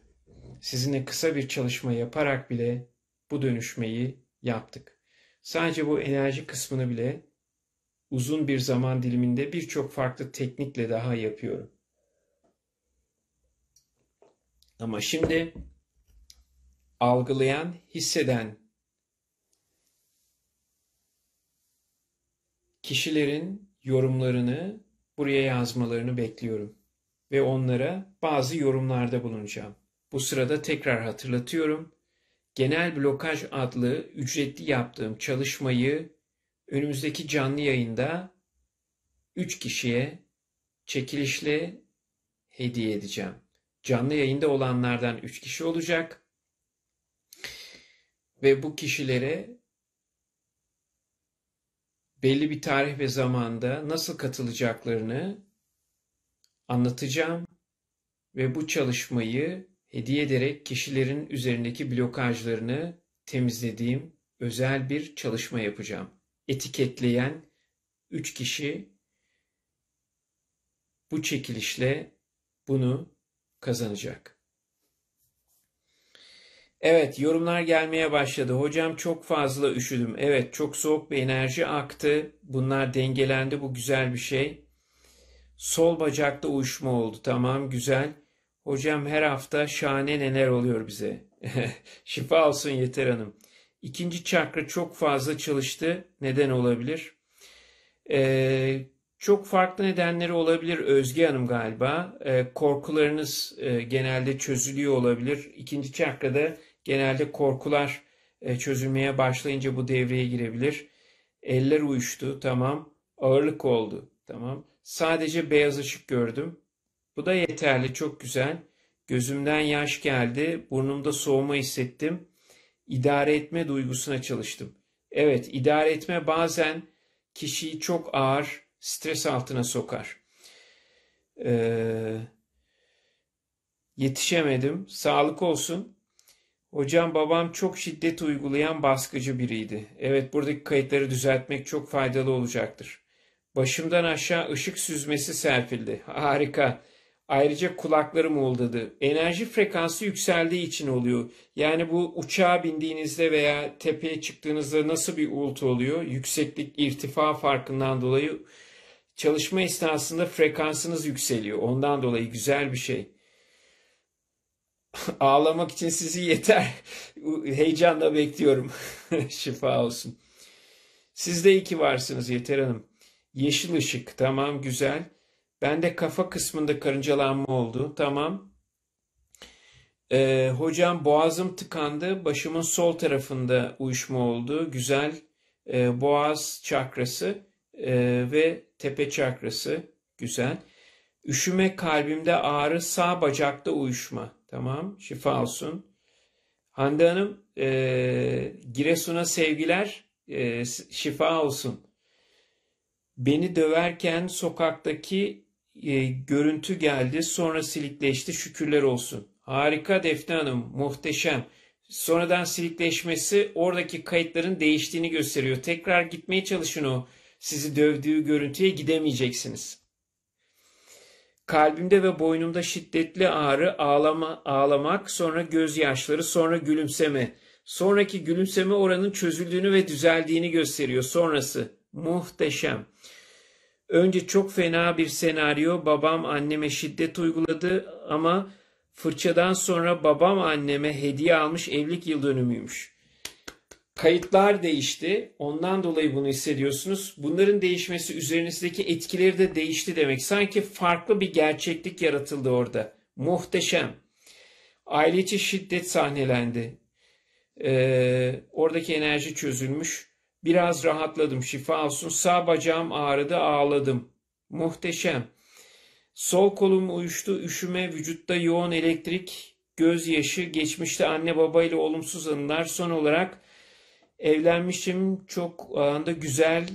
Sizinle kısa bir çalışma yaparak bile bu dönüşmeyi yaptık. Sadece bu enerji kısmını bile uzun bir zaman diliminde birçok farklı teknikle daha yapıyorum. Ama şimdi algılayan, hisseden kişilerin yorumlarını buraya yazmalarını bekliyorum ve onlara bazı yorumlarda bulunacağım. Bu sırada tekrar hatırlatıyorum. Genel blokaj adlı ücretli yaptığım çalışmayı önümüzdeki canlı yayında 3 kişiye çekilişle hediye edeceğim. Canlı yayında olanlardan 3 kişi olacak ve bu kişilere belli bir tarih ve zamanda nasıl katılacaklarını anlatacağım ve bu çalışmayı hediye ederek kişilerin üzerindeki blokajlarını temizlediğim özel bir çalışma yapacağım. Etiketleyen 3 kişi bu çekilişle bunu kazanacak. Evet yorumlar gelmeye başladı. Hocam çok fazla üşüdüm. Evet çok soğuk bir enerji aktı. Bunlar dengelendi. Bu güzel bir şey. Sol bacakta uyuşma oldu. Tamam güzel. Hocam her hafta şahane neler oluyor bize. Şifa olsun Yeter Hanım. İkinci çakra çok fazla çalıştı. Neden olabilir? Ee, çok farklı nedenleri olabilir Özge Hanım galiba. E, korkularınız e, genelde çözülüyor olabilir. İkinci çakrada Genelde korkular e, çözülmeye başlayınca bu devreye girebilir. Eller uyuştu, tamam. Ağırlık oldu, tamam. Sadece beyaz ışık gördüm. Bu da yeterli, çok güzel. Gözümden yaş geldi, burnumda soğuma hissettim. İdare etme duygusuna çalıştım. Evet, idare etme bazen kişiyi çok ağır stres altına sokar. Ee, yetişemedim. Sağlık olsun. Hocam babam çok şiddet uygulayan baskıcı biriydi. Evet buradaki kayıtları düzeltmek çok faydalı olacaktır. Başımdan aşağı ışık süzmesi serpildi. Harika. Ayrıca kulaklarım oldadı. Enerji frekansı yükseldiği için oluyor. Yani bu uçağa bindiğinizde veya tepeye çıktığınızda nasıl bir uğultu oluyor? Yükseklik, irtifa farkından dolayı çalışma esnasında frekansınız yükseliyor. Ondan dolayı güzel bir şey. ağlamak için sizi yeter. Heyecanla bekliyorum. Şifa olsun. Siz de iyi ki varsınız Yeter Hanım. Yeşil ışık tamam güzel. Ben de kafa kısmında karıncalanma oldu. Tamam. Ee, hocam boğazım tıkandı. Başımın sol tarafında uyuşma oldu. Güzel. Ee, boğaz çakrası e, ve tepe çakrası. Güzel. Üşüme kalbimde ağrı sağ bacakta uyuşma. Tamam. Şifa olsun. Hande Hanım e, Giresun'a sevgiler. E, şifa olsun. Beni döverken sokaktaki e, görüntü geldi. Sonra silikleşti. Şükürler olsun. Harika Defne Hanım. Muhteşem. Sonradan silikleşmesi oradaki kayıtların değiştiğini gösteriyor. Tekrar gitmeye çalışın o sizi dövdüğü görüntüye gidemeyeceksiniz. Kalbimde ve boynumda şiddetli ağrı, ağlama, ağlamak, sonra gözyaşları, sonra gülümseme. Sonraki gülümseme oranın çözüldüğünü ve düzeldiğini gösteriyor. Sonrası muhteşem. Önce çok fena bir senaryo. Babam anneme şiddet uyguladı ama fırçadan sonra babam anneme hediye almış evlilik yıl dönümüymüş. Kayıtlar değişti. Ondan dolayı bunu hissediyorsunuz. Bunların değişmesi üzerinizdeki etkileri de değişti demek. Sanki farklı bir gerçeklik yaratıldı orada. Muhteşem. Aile içi şiddet sahnelendi. Ee, oradaki enerji çözülmüş. Biraz rahatladım. Şifa olsun. Sağ bacağım ağrıdı. Ağladım. Muhteşem. Sol kolum uyuştu. Üşüme. Vücutta yoğun elektrik. Gözyaşı. Geçmişte anne babayla olumsuz anılar. Son olarak evlenmişim, çok anda güzel,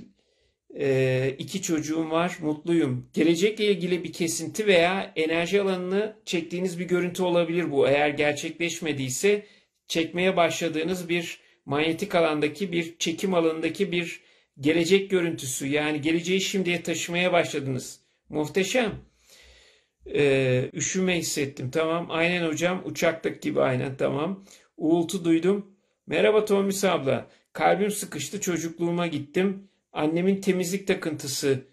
e, iki çocuğum var, mutluyum. Gelecekle ilgili bir kesinti veya enerji alanını çektiğiniz bir görüntü olabilir bu. Eğer gerçekleşmediyse çekmeye başladığınız bir manyetik alandaki bir çekim alanındaki bir gelecek görüntüsü. Yani geleceği şimdiye taşımaya başladınız. Muhteşem. Ee, üşüme hissettim. Tamam aynen hocam uçaktaki gibi aynen tamam. Uğultu duydum. Merhaba Tomis abla. Kalbim sıkıştı çocukluğuma gittim. Annemin temizlik takıntısı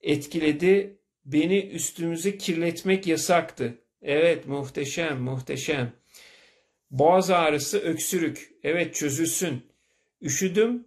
etkiledi. Beni üstümüzü kirletmek yasaktı. Evet muhteşem muhteşem. Boğaz ağrısı öksürük. Evet çözülsün. Üşüdüm.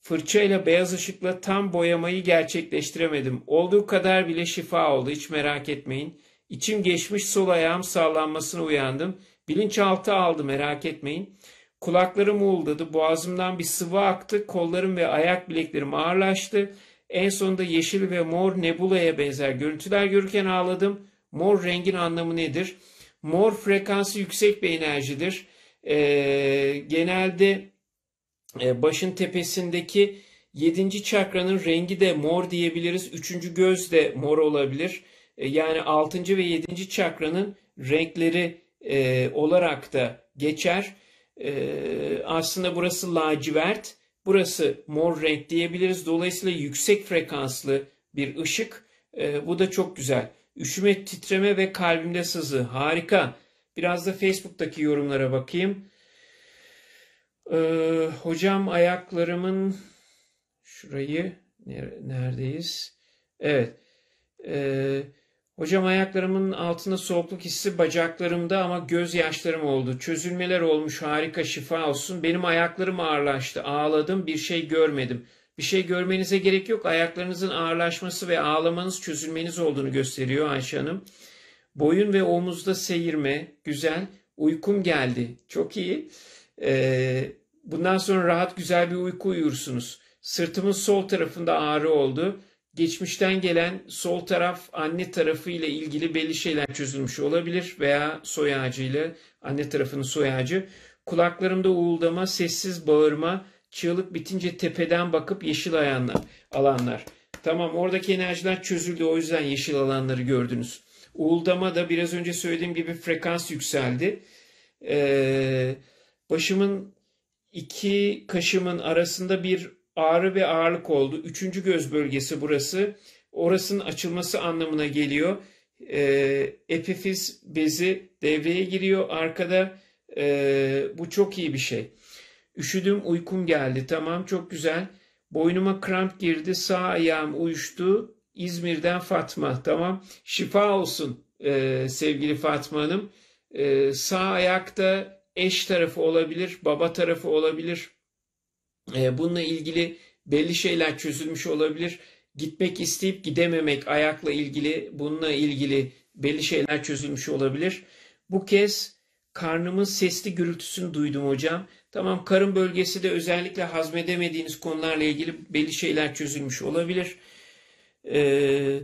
Fırçayla beyaz ışıkla tam boyamayı gerçekleştiremedim. Olduğu kadar bile şifa oldu hiç merak etmeyin. İçim geçmiş sol ayağım sallanmasına uyandım. Bilinçaltı aldı merak etmeyin. Kulaklarım uğuldadı, boğazımdan bir sıvı aktı, kollarım ve ayak bileklerim ağırlaştı. En sonunda yeşil ve mor nebulaya benzer görüntüler görürken ağladım. Mor rengin anlamı nedir? Mor frekansı yüksek bir enerjidir. Ee, genelde e, başın tepesindeki yedinci çakranın rengi de mor diyebiliriz. Üçüncü göz de mor olabilir. E, yani altıncı ve yedinci çakranın renkleri e, olarak da geçer ee, aslında burası lacivert, burası mor renk diyebiliriz. Dolayısıyla yüksek frekanslı bir ışık. Ee, bu da çok güzel. Üşüme, titreme ve kalbimde sızı. Harika. Biraz da Facebook'taki yorumlara bakayım. Ee, hocam ayaklarımın şurayı neredeyiz? Evet. Ee, Hocam ayaklarımın altında soğukluk hissi bacaklarımda ama gözyaşlarım oldu. Çözülmeler olmuş harika şifa olsun. Benim ayaklarım ağırlaştı. Ağladım bir şey görmedim. Bir şey görmenize gerek yok. Ayaklarınızın ağırlaşması ve ağlamanız çözülmeniz olduğunu gösteriyor Ayşe Hanım. Boyun ve omuzda seyirme. Güzel. Uykum geldi. Çok iyi. Ee, bundan sonra rahat güzel bir uyku uyursunuz. Sırtımın sol tarafında ağrı oldu geçmişten gelen sol taraf anne tarafı ile ilgili belli şeyler çözülmüş olabilir veya soy ağacı anne tarafının soy ağacı. Kulaklarımda uğuldama, sessiz bağırma, çığlık bitince tepeden bakıp yeşil alanlar. alanlar. Tamam oradaki enerjiler çözüldü o yüzden yeşil alanları gördünüz. Uğuldama da biraz önce söylediğim gibi frekans yükseldi. Ee, başımın iki kaşımın arasında bir ağrı ve ağırlık oldu. Üçüncü göz bölgesi burası. Orasının açılması anlamına geliyor. E, epifiz bezi devreye giriyor arkada. E, bu çok iyi bir şey. Üşüdüm uykum geldi. Tamam çok güzel. Boynuma kramp girdi. Sağ ayağım uyuştu. İzmir'den Fatma. Tamam. Şifa olsun e, sevgili Fatma Hanım. E, sağ ayakta eş tarafı olabilir, baba tarafı olabilir, ee, bununla ilgili belli şeyler çözülmüş olabilir. Gitmek isteyip gidememek ayakla ilgili bununla ilgili belli şeyler çözülmüş olabilir. Bu kez karnımın sesli gürültüsünü duydum hocam. Tamam karın bölgesi de özellikle hazmedemediğiniz konularla ilgili belli şeyler çözülmüş olabilir. Ee,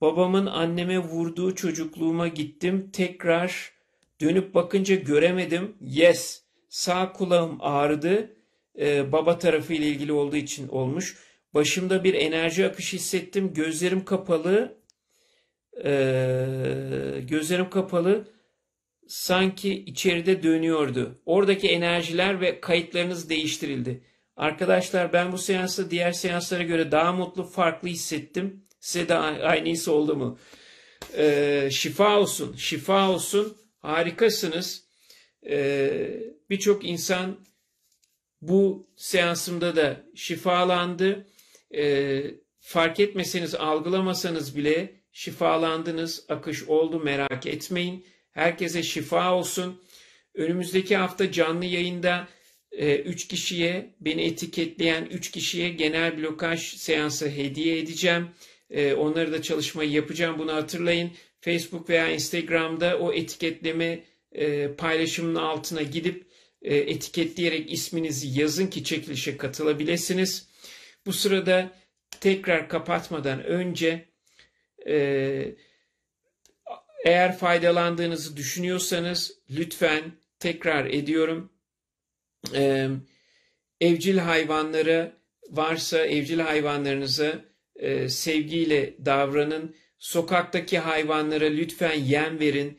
babamın anneme vurduğu çocukluğuma gittim. Tekrar dönüp bakınca göremedim. Yes sağ kulağım ağrıdı e, baba tarafı ile ilgili olduğu için olmuş. Başımda bir enerji akışı hissettim. Gözlerim kapalı. E, gözlerim kapalı. Sanki içeride dönüyordu. Oradaki enerjiler ve kayıtlarınız değiştirildi. Arkadaşlar ben bu seansta diğer seanslara göre daha mutlu, farklı hissettim. Size de aynı his oldu mu? Ee, şifa olsun, şifa olsun. Harikasınız. Ee, Birçok insan bu seansımda da şifalandı. E, fark etmeseniz, algılamasanız bile şifalandınız. Akış oldu merak etmeyin. Herkese şifa olsun. Önümüzdeki hafta canlı yayında 3 e, kişiye beni etiketleyen 3 kişiye genel blokaj seansı hediye edeceğim. E, onları da çalışmayı yapacağım. Bunu hatırlayın. Facebook veya Instagram'da o etiketleme e, paylaşımının altına gidip e, etiketleyerek isminizi yazın ki çekilişe katılabilirsiniz. Bu sırada tekrar kapatmadan önce e, eğer faydalandığınızı düşünüyorsanız lütfen tekrar ediyorum. E, evcil hayvanları varsa evcil hayvanlarınızı sevgiyle davranın. Sokaktaki hayvanlara lütfen yem verin.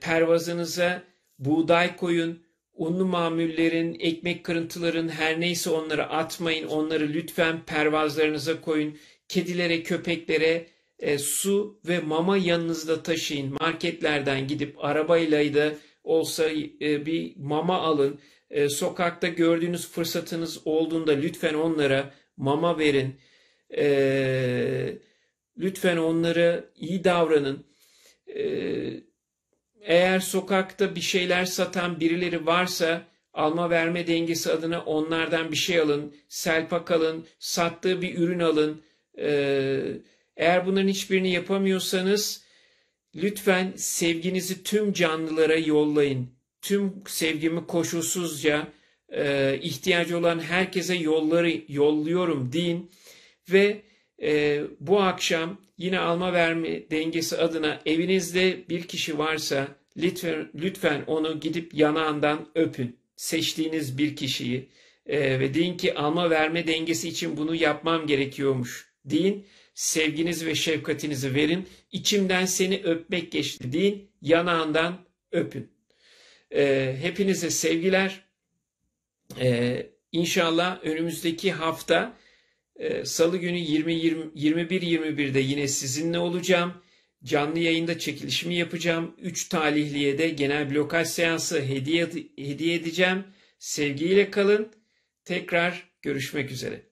Pervazınıza buğday koyun unlu mamullerin, ekmek kırıntıların her neyse onları atmayın. Onları lütfen pervazlarınıza koyun. Kedilere, köpeklere e, su ve mama yanınızda taşıyın. Marketlerden gidip arabayla da olsa e, bir mama alın. E, sokakta gördüğünüz fırsatınız olduğunda lütfen onlara mama verin. E, lütfen onlara iyi davranın. E, eğer sokakta bir şeyler satan birileri varsa alma verme dengesi adına onlardan bir şey alın, selpak alın, sattığı bir ürün alın. Ee, eğer bunların hiçbirini yapamıyorsanız lütfen sevginizi tüm canlılara yollayın. Tüm sevgimi koşulsuzca e, ihtiyacı olan herkese yolları yolluyorum deyin ve e, bu akşam yine alma verme dengesi adına evinizde bir kişi varsa Lütfen, lütfen onu gidip yanağından öpün. Seçtiğiniz bir kişiyi e, ve deyin ki alma verme dengesi için bunu yapmam gerekiyormuş. Deyin sevginiz ve şefkatinizi verin. İçimden seni öpmek geçti deyin. Yanağından öpün. E, hepinize sevgiler. E, inşallah önümüzdeki hafta e, Salı günü 20, 20, 21-21'de yine sizinle olacağım. Canlı yayında çekilişimi yapacağım. 3 talihliye de genel blokaj seansı hediye, hediye edeceğim. Sevgiyle kalın. Tekrar görüşmek üzere.